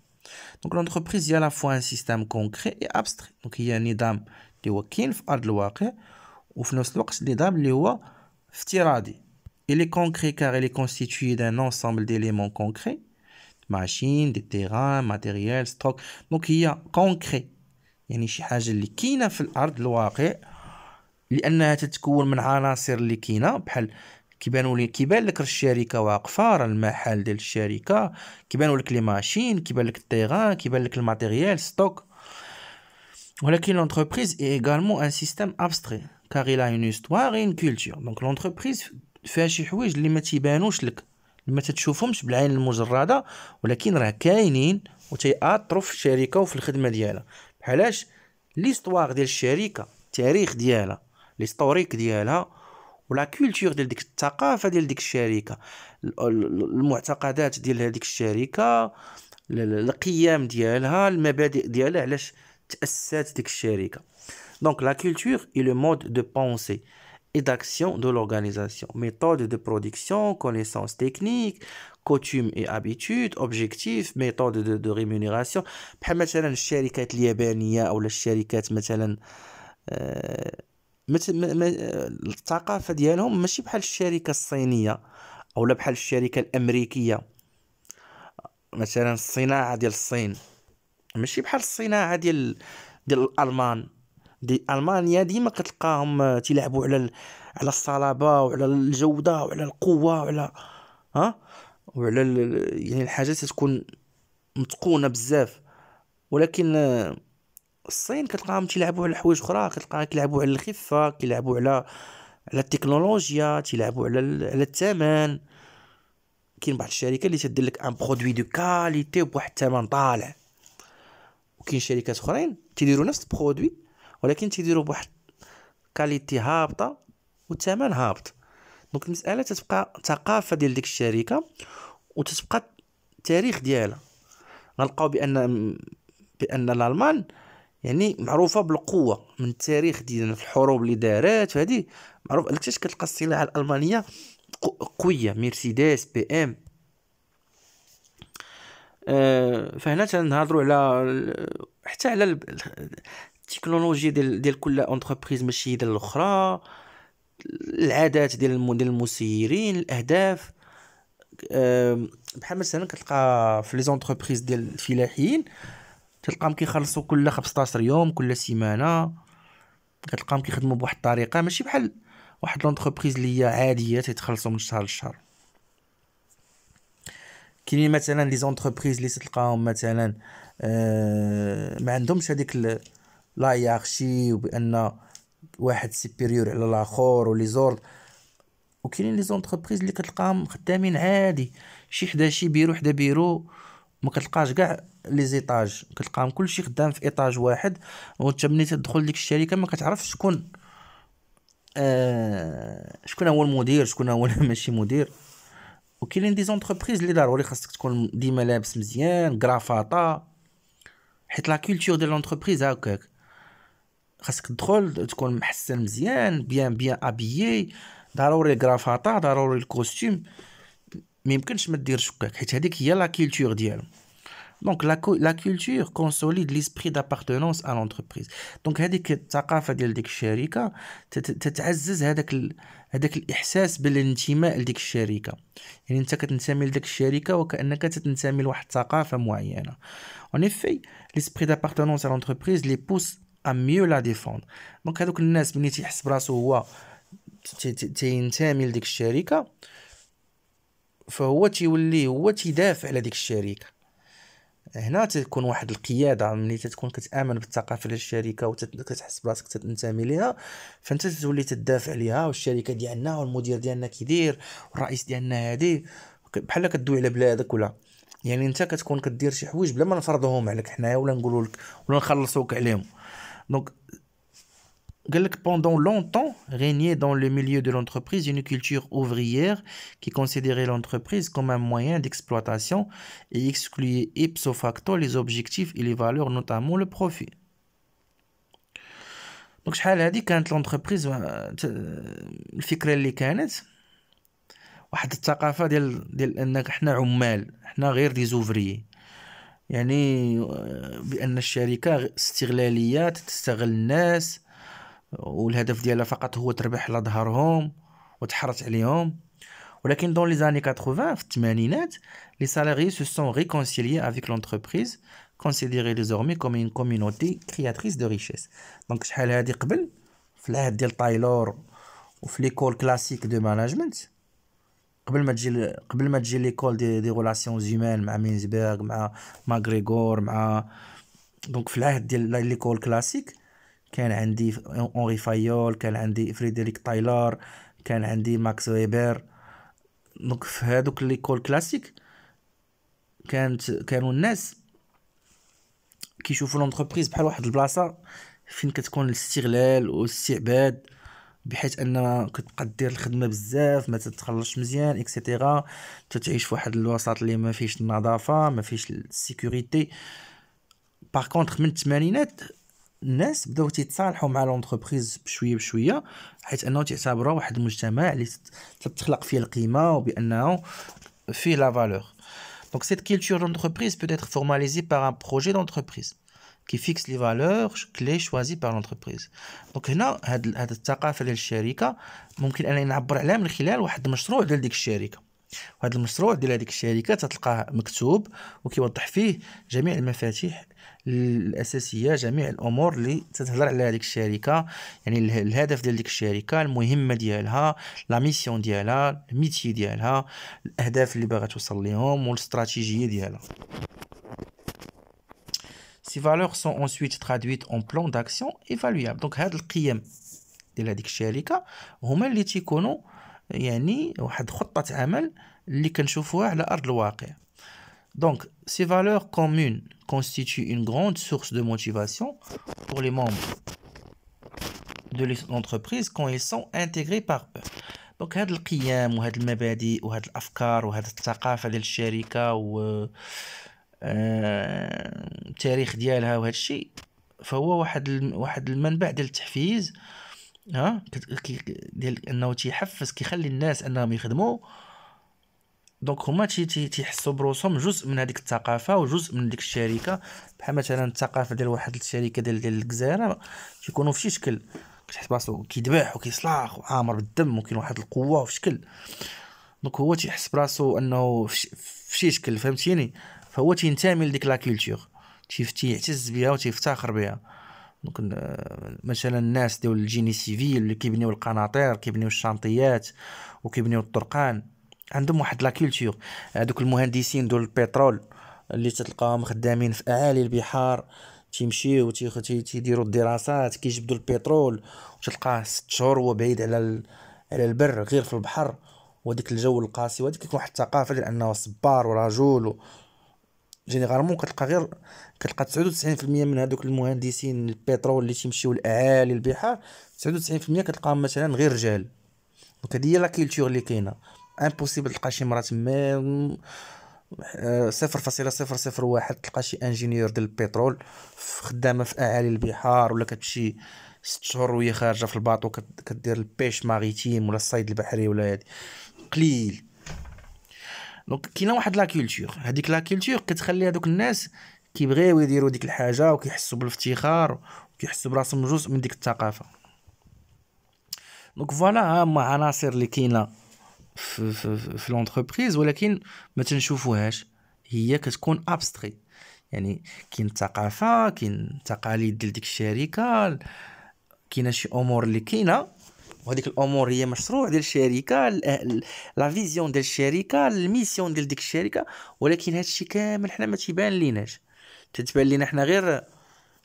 دونك لونتربريز هي لا فوا ان سيستيم كونكري اي ابستري دونك هي نظام اللي هو كاين في ارض الواقع وفي نفس الوقت نظام اللي هو افتراضي il كونكري كار car كونستيتوي est constitué d'un ensemble d'éléments concrets machines des terrains matériels stocks donc il y يعني شي حاجه اللي كاينه في الارض الواقع لانها تتكون من عناصر اللي كاينه بحال كيبانوا لي كيبان لك الشركه واقفه راه المحل ديال الشركه كيبانوا لك لي ماشين كيبان لك التيغان كيبان لك الماتيريال ستوك ولكن لونتربريز اي ايغالمون ان سيستيم ابستري كاغ الى اون هيستوار اون كولتور دونك لونتربريز فيها شي حوايج اللي ما تيبانوش لك ما تتشوفهمش بالعين المجرده ولكن راه كاينين وتيأثروا في الشركه وفي الخدمه ديالها Pourquoi L'histoire de la l'histoire de la the de la culture de la la culture de la et le mode de pensée et d'action de l'organisation, méthode de production, connaissances techniques, كوتيوم اي ابيتود اوبجيكتيف ميثود دو, دو ريمونيراسيون بحال مثلا الشركات اليابانيه او الشركات مثلا آه الثقافه ديالهم ماشي بحال الشركه الصينيه او بحال الشركه الامريكيه مثلا الصناعه ديال الصين ماشي بحال الصناعه ديال ديال الالمان دي المانيا ديما كتلقاهم تيلعبو على على الصلابه وعلى الجوده وعلى القوه وعلى ها وعلى يعني الحاجات تتكون متقونه بزاف ولكن آه، الصين كتلقاهم تيلعبوا على حوايج اخرى كتلقاهم كيلعبوا على الخفه كيلعبوا على على التكنولوجيا تيلعبوا على على الثمن كاين بعض الشركات اللي تدير لك ان برودوي دو كاليتي بواحد الثمن طالع وكاين شركات اخرين تيديروا نفس البرودوي ولكن تيديروا بواحد كاليتي هابطه والثمن هابط دونك المساله تتبقى ثقافه ديال ديك الشركه وتتبقى التاريخ ديالها غنلقاو بان بان الالمان يعني معروفه بالقوه من التاريخ ديالنا في الحروب اللي دارت فهادي معروف علاش كتلقى السلاح الالمانيه قويه مرسيدس بي ام آه، فهنا تنهضروا على حتى على التكنولوجيا ديال ديال كل اونتربريز ماشي ديال الاخرى العادات ديال المسيرين الاهداف بحال مثلا كتلقى في لي زونتربريز ديال الفلاحيين تلقاهم كيخلصوا كل 15 يوم كل سيمانه كتلقاهم كيخدموا بواحد الطريقه ماشي بحال واحد لونتربريز اللي هي عاديه تيتخلصوا من شهر لشهر كاينين مثلا لي زونتربريز اللي تلقاهم مثلا ما عندهمش هذيك لا يارشي وبان واحد سيبيريور على الاخر ولي زورد وكاينين لي زونتربريز اللي كتلقاهم خدامين عادي شي حدا شي بيرو حدا بيرو ما كتلقاش كاع لي زيطاج كتلقاهم كلشي خدام في ايطاج واحد وانت ملي تدخل ديك الشركه ما كتعرفش شكون آه شكون هو المدير شكون هو ماشي مدير وكاينين دي زونتربريز اللي ضروري خاصك تكون ديما لابس مزيان كرافاطا حيت لا كولتور ديال لونتربريز هكاك خاصك تدخل تكون محسن مزيان بيان بيان ابيي ضروري الكرافاتا ضروري الكوستيم ميمكنش ما دير شكاك حيت هذيك هي لا كولتور ديالو دونك لا لا كولتور كونسوليد ليسبري دابارتونونس ا لونتربريز دونك هذيك الثقافه ديال ديك الشركه تتعزز هذاك هذاك الاحساس بالانتماء لديك الشركه يعني انت كتنتمي لديك الشركه وكانك تنتمي لواحد الثقافه معينه اون افي ليسبري دابارتونونس ا لونتربريز لي بوس ا ميو لا ديفوند دونك هذوك الناس ملي تيحس براسو هو تينتمي لديك الشركه فهو تيولي هو تيدافع على ديك الشركه هنا تكون واحد القياده ملي تكون كتامن بالثقافه ديال الشركه وكتحس براسك تنتمي ليها فانت تولي تدافع عليها والشركه ديالنا والمدير ديالنا كيدير والرئيس ديالنا هادي بحال كدوي على بلادك ولا يعني انت كتكون كدير شي حوايج بلا ما نفرضوهم عليك حنايا ولا نقولوا لك ولا نخلصوك عليهم دونك pendant longtemps régnait dans le milieu de l'entreprise une culture ouvrière qui considérait l'entreprise comme un moyen d'exploitation et excluait ipso facto les objectifs et les valeurs, notamment le profit. Donc, a هذه كانت l'entreprise الفكره اللي كانت واحد الثقافه ديال ديال انك حنا عمال حنا غير دي زوفري يعني بان الشركه استغلاليه تستغل الناس والهدف ديالها فقط هو تربح على ظهرهم وتحرص عليهم ولكن دون لي زاني 80 في الثمانينات لي سالاري سو سون ريكونسيليي افيك لونتربريز كونسيديري ديزورمي كوم اون كوميونيتي كرياتريس دو ريشيس دونك شحال هادي قبل في العهد ديال تايلور وفي ليكول كلاسيك دو ماناجمنت قبل ما تجي قبل ما تجي ليكول دي دي غولاسيون زيمان مع مينزبيرغ مع ماغريغور مع دونك في العهد ديال ليكول كلاسيك كان عندي اونري فايول كان عندي فريدريك تايلار كان عندي ماكس ويبر دونك في هادوك لي كول كلاسيك كانت كانوا الناس كيشوفوا لونتربريز بحال واحد البلاصه فين كتكون الاستغلال والاستعباد بحيث ان كتبقى دير الخدمه بزاف ما تتخلصش مزيان اكسيتيرا تتعيش في واحد الوسط اللي ما فيهش النظافه ما فيهش السيكوريتي باغ كونطخ من الثمانينات الناس بداو تيتصالحوا مع لونتربريز بشويه بشويه حيت انه تعتبرها واحد المجتمع اللي تتخلق فيه القيمه وبانه فيه لا فالور دونك سيت كولتور لونتربريز بيت être فورماليزي بار ان بروجي d'entreprise كي فيكس لي فالور كلي شوازي بار لونتربريز دونك هنا هاد هاد الثقافه ديال الشركه ممكن انني نعبر عليها من خلال واحد المشروع ديال ديك الشركه وهذا المشروع ديال هذيك الشركه تتلقاه مكتوب وكيوضح فيه جميع المفاتيح الاساسيه جميع الامور اللي تتهضر على هذيك الشركه يعني الهدف ديال ديك الشركه المهمه ديالها لا ميسيون ديالها الميتي ديالها الاهداف اللي باغا توصل ليهم والاستراتيجيه ديالها Ces valeurs sont ensuite traduites en plan d'action évaluable. Donc, هاد القيم ديال هذيك الشركه هما اللي تيكونوا يعني واحد خطه عمل اللي كنشوفوها على ارض الواقع Donc, ces valeurs communes constituent une grande source de motivation pour les membres de l'entreprise quand ils sont intégrés par eux. Donc, هاد القيم وهاد المبادئ وهاد الافكار وهاد الثقافه ديال الشركه و التاريخ ديالها وهاد الشيء فهو واحد واحد التحفيز ها دونك هما تيحسوا بروسهم جزء من هذيك الثقافه وجزء من ديك الشركه بحال مثلا الثقافه ديال واحد الشركه ديال ديال الجزائر كيكونوا في شي شكل كتحس براسو كيذبح وكيصلاح وعامر بالدم وكاين واحد القوه في شكل دونك هو تيحس براسو انه في شي شكل فهمتيني فهو تينتمي لديك لا كولتور تيعتز بها وتيفتخر بها دونك مثلا الناس ديال الجيني سيفيل اللي كيبنيو القناطير كيبنيو الشانطيات وكيبنيو الطرقان عندهم واحد لاكولتور هذوك المهندسين دول البترول اللي تتلقاهم خدامين في اعالي البحار تيمشيو تيديروا الدراسات كيجبدوا البترول وتلقاه ست شهور هو بعيد على على البر غير في البحر وديك الجو القاسي وهذيك كيكون واحد الثقافه ديال انه صبار ورجل و... جينيرالمون كتلقى غير كتلقى 99% من هذوك المهندسين البترول اللي تيمشيو لاعالي البحار 99% كتلقاهم مثلا غير رجال دونك هذه هي لا اللي كاينه امبوسيبل تلقى شي مرات تما آه، صفر فاصلة صفر صفر واحد تلقى شي انجينيور ديال البترول خدامة في أعالي البحار ولا كتمشي ست شهور وهي خارجة في الباطو كدير البيش ماغيتيم ولا الصيد البحري ولا هادي قليل دونك كاينه واحد لا كولتور هذيك لا كولتور كتخلي هذوك الناس كيبغيو يديروا ديك الحاجه وكيحسوا بالافتخار وكيحسوا براسهم جزء من ديك الثقافه دونك فوالا ها هما عناصر اللي كاينه في لونتربريز ولكن ما تنشوفوهاش هي كتكون ابستري يعني كاين الثقافه كاين التقاليد ديال ديك الشركه كاينه شي امور اللي كاينه وهذيك الامور هي مشروع ديال الشركه لا فيزيون ديال الشركه الميسيون ديال ديك الشركه ولكن هذا الشيء كامل حنا ما تيبان ليناش تتبان لينا حنا غير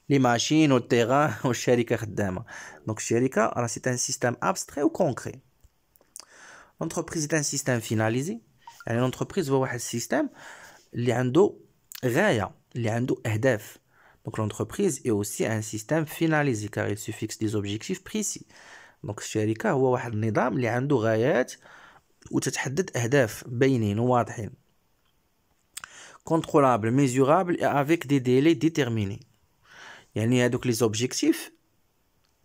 لي ماشين والتيغان والشركه خدامه دونك الشركه راه سي ان سيستيم ابستري وكونكري L'entreprise est un système finalisé. يعني l'entreprise un واحد السيستم اللي عنده a un عنده أهداف. Donc l'entreprise est aussi un système finalisé car il se fixe des objectifs précis. Donc الشركة هو واحد النظام اللي عنده غايات وتتحدد أهداف بينين وواضحين. Contrôlable, mesurable et avec des délais déterminés. يعني هادوك les objectifs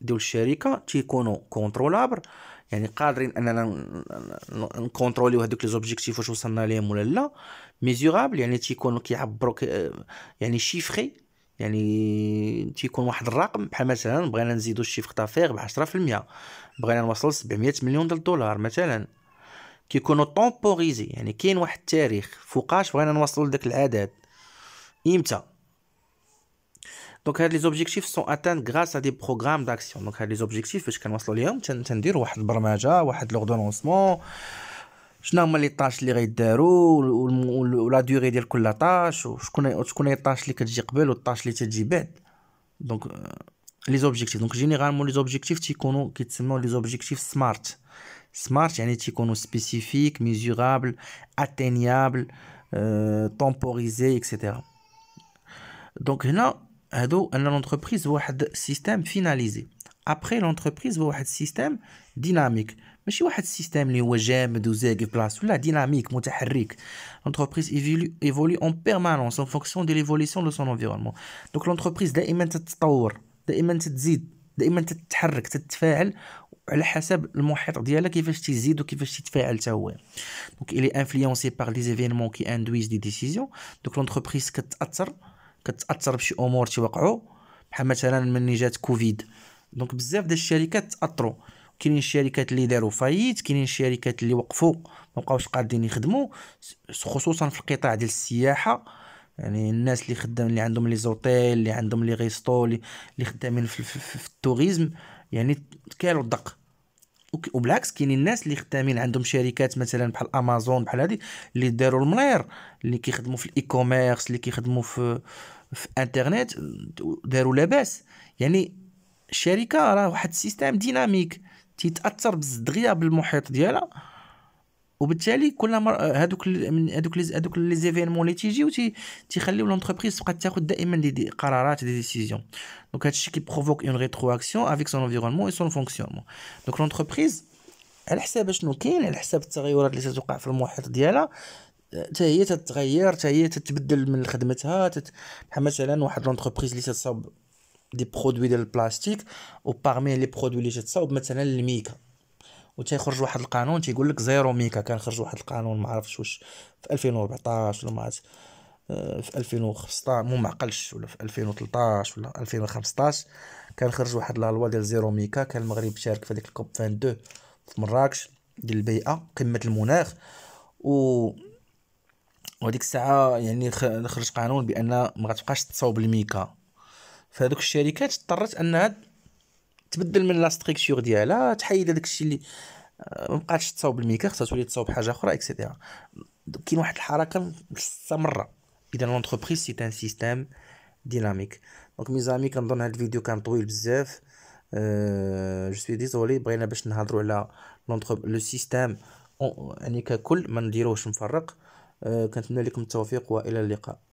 ديال الشركة sont contrôlables يعني قادرين اننا نكونتروليو هذوك لي زوبجيكتيف واش وصلنا ليهم ولا لا ميزورابل يعني تيكونوا كيعبروا يعني شيفري يعني تيكون واحد الرقم بحال مثلا بغينا نزيدو الشيفر دافير ب 10% بغينا نوصل 700 مليون ديال الدولار مثلا كيكونوا طومبوريزي يعني كاين واحد التاريخ فوقاش بغينا نوصلوا لذاك العدد امتى Donc, les objectifs sont atteints grâce à des programmes d'action. Donc, les objectifs, pour lesquels on arrive aujourd'hui, c'est de faire une programmation, un ordonnancement. Qu'est-ce que c'est que les tâches que vous faites Ou la durée de toutes les tâches Qu'est-ce que c'est que les tâches que vous faites ou les tâches que vous faites Donc, euh, les objectifs. Donc, généralement, les objectifs, c'est sont les les objectifs « smart ».« Smart », c'est-à-dire qui sont spécifiques, mesurables, atteignables, euh, temporisés, etc. Donc, là... L'entreprise a un système finalisé. Après, l'entreprise a un système dynamique. Mais ce système est un système qui est un système dynamique. L'entreprise évolue en permanence en fonction de l'évolution de son environnement. Donc, l'entreprise est influencée par des événements qui induisent des décisions. Donc, l'entreprise est influencée par des événements qui induisent des décisions. كتاثر بشي امور تيوقعوا بحال مثلا ملي جات كوفيد دونك بزاف ديال الشركات تاثروا كاينين الشركات اللي داروا فايت كاينين الشركات اللي وقفوا ما بقاوش قادرين يخدموا خصوصا في القطاع ديال السياحه يعني الناس اللي خدام اللي عندهم لي زوتيل اللي عندهم لي غيستو اللي خدامين في, في, في, في التوريزم يعني كالو الدق وبالعكس كاينين الناس اللي خدامين عندهم شركات مثلا بحال امازون بحال هذه اللي داروا المنير اللي كيخدموا في الاي كوميرس اللي كيخدموا في في انترنت داروا لاباس يعني الشركه راه واحد السيستيم ديناميك تيتاثر بالدغيا بالمحيط ديالها وبالتالي كل مره هذوك من هذوك هذوك لي زيفينمون اللي تيجيو تيخليو لونتربريز تبقى تاخذ دائما دي قرارات دي ديسيزيون دونك هادشي كي بروفوك اون اكسيون افيك سون انفيرونمون اي سون فونكسيونمون دونك لونتربريز على حساب شنو كاين على حساب التغيرات اللي تتوقع في المحيط ديالها حتى هي تتغير حتى هي تتبدل من خدمتها تت... بحال مثلا واحد لونتربريز اللي تتصاوب دي برودوي ديال البلاستيك وبارمي لي برودوي اللي تتصاوب مثلا الميكا و تيخرج واحد القانون تيقول لك زيرو ميكا كان خرج واحد القانون ما عرفتش واش في 2014 ولا ما عرفت آه، في 2015 مو معقلش ولا في 2013 ولا 2015 كان خرج واحد لا لوا ديال زيرو ميكا كان المغرب شارك في هذيك الكوب 22 في مراكش ديال البيئه قمه المناخ و وهذيك الساعه يعني خرج قانون بان ما غتبقاش تصاوب الميكا فهذوك الشركات اضطرت انها تبدل من لاستريكتور ديالها تحيد هذاك الشيء اللي آه، ما بقاتش تصاوب الميكا خصها تولي تصاوب حاجه اخرى اكسيتيرا كاين واحد الحركه مستمره اذا لونتربريز سي ان سيستيم ديناميك دونك ميزامي كنظن هاد الفيديو كان طويل بزاف أه... جو سوي ديزولي بغينا باش نهضروا على لونتر لو سيستيم يعني ككل ما نديروهش مفرق آه، كنتمنى لكم التوفيق والى اللقاء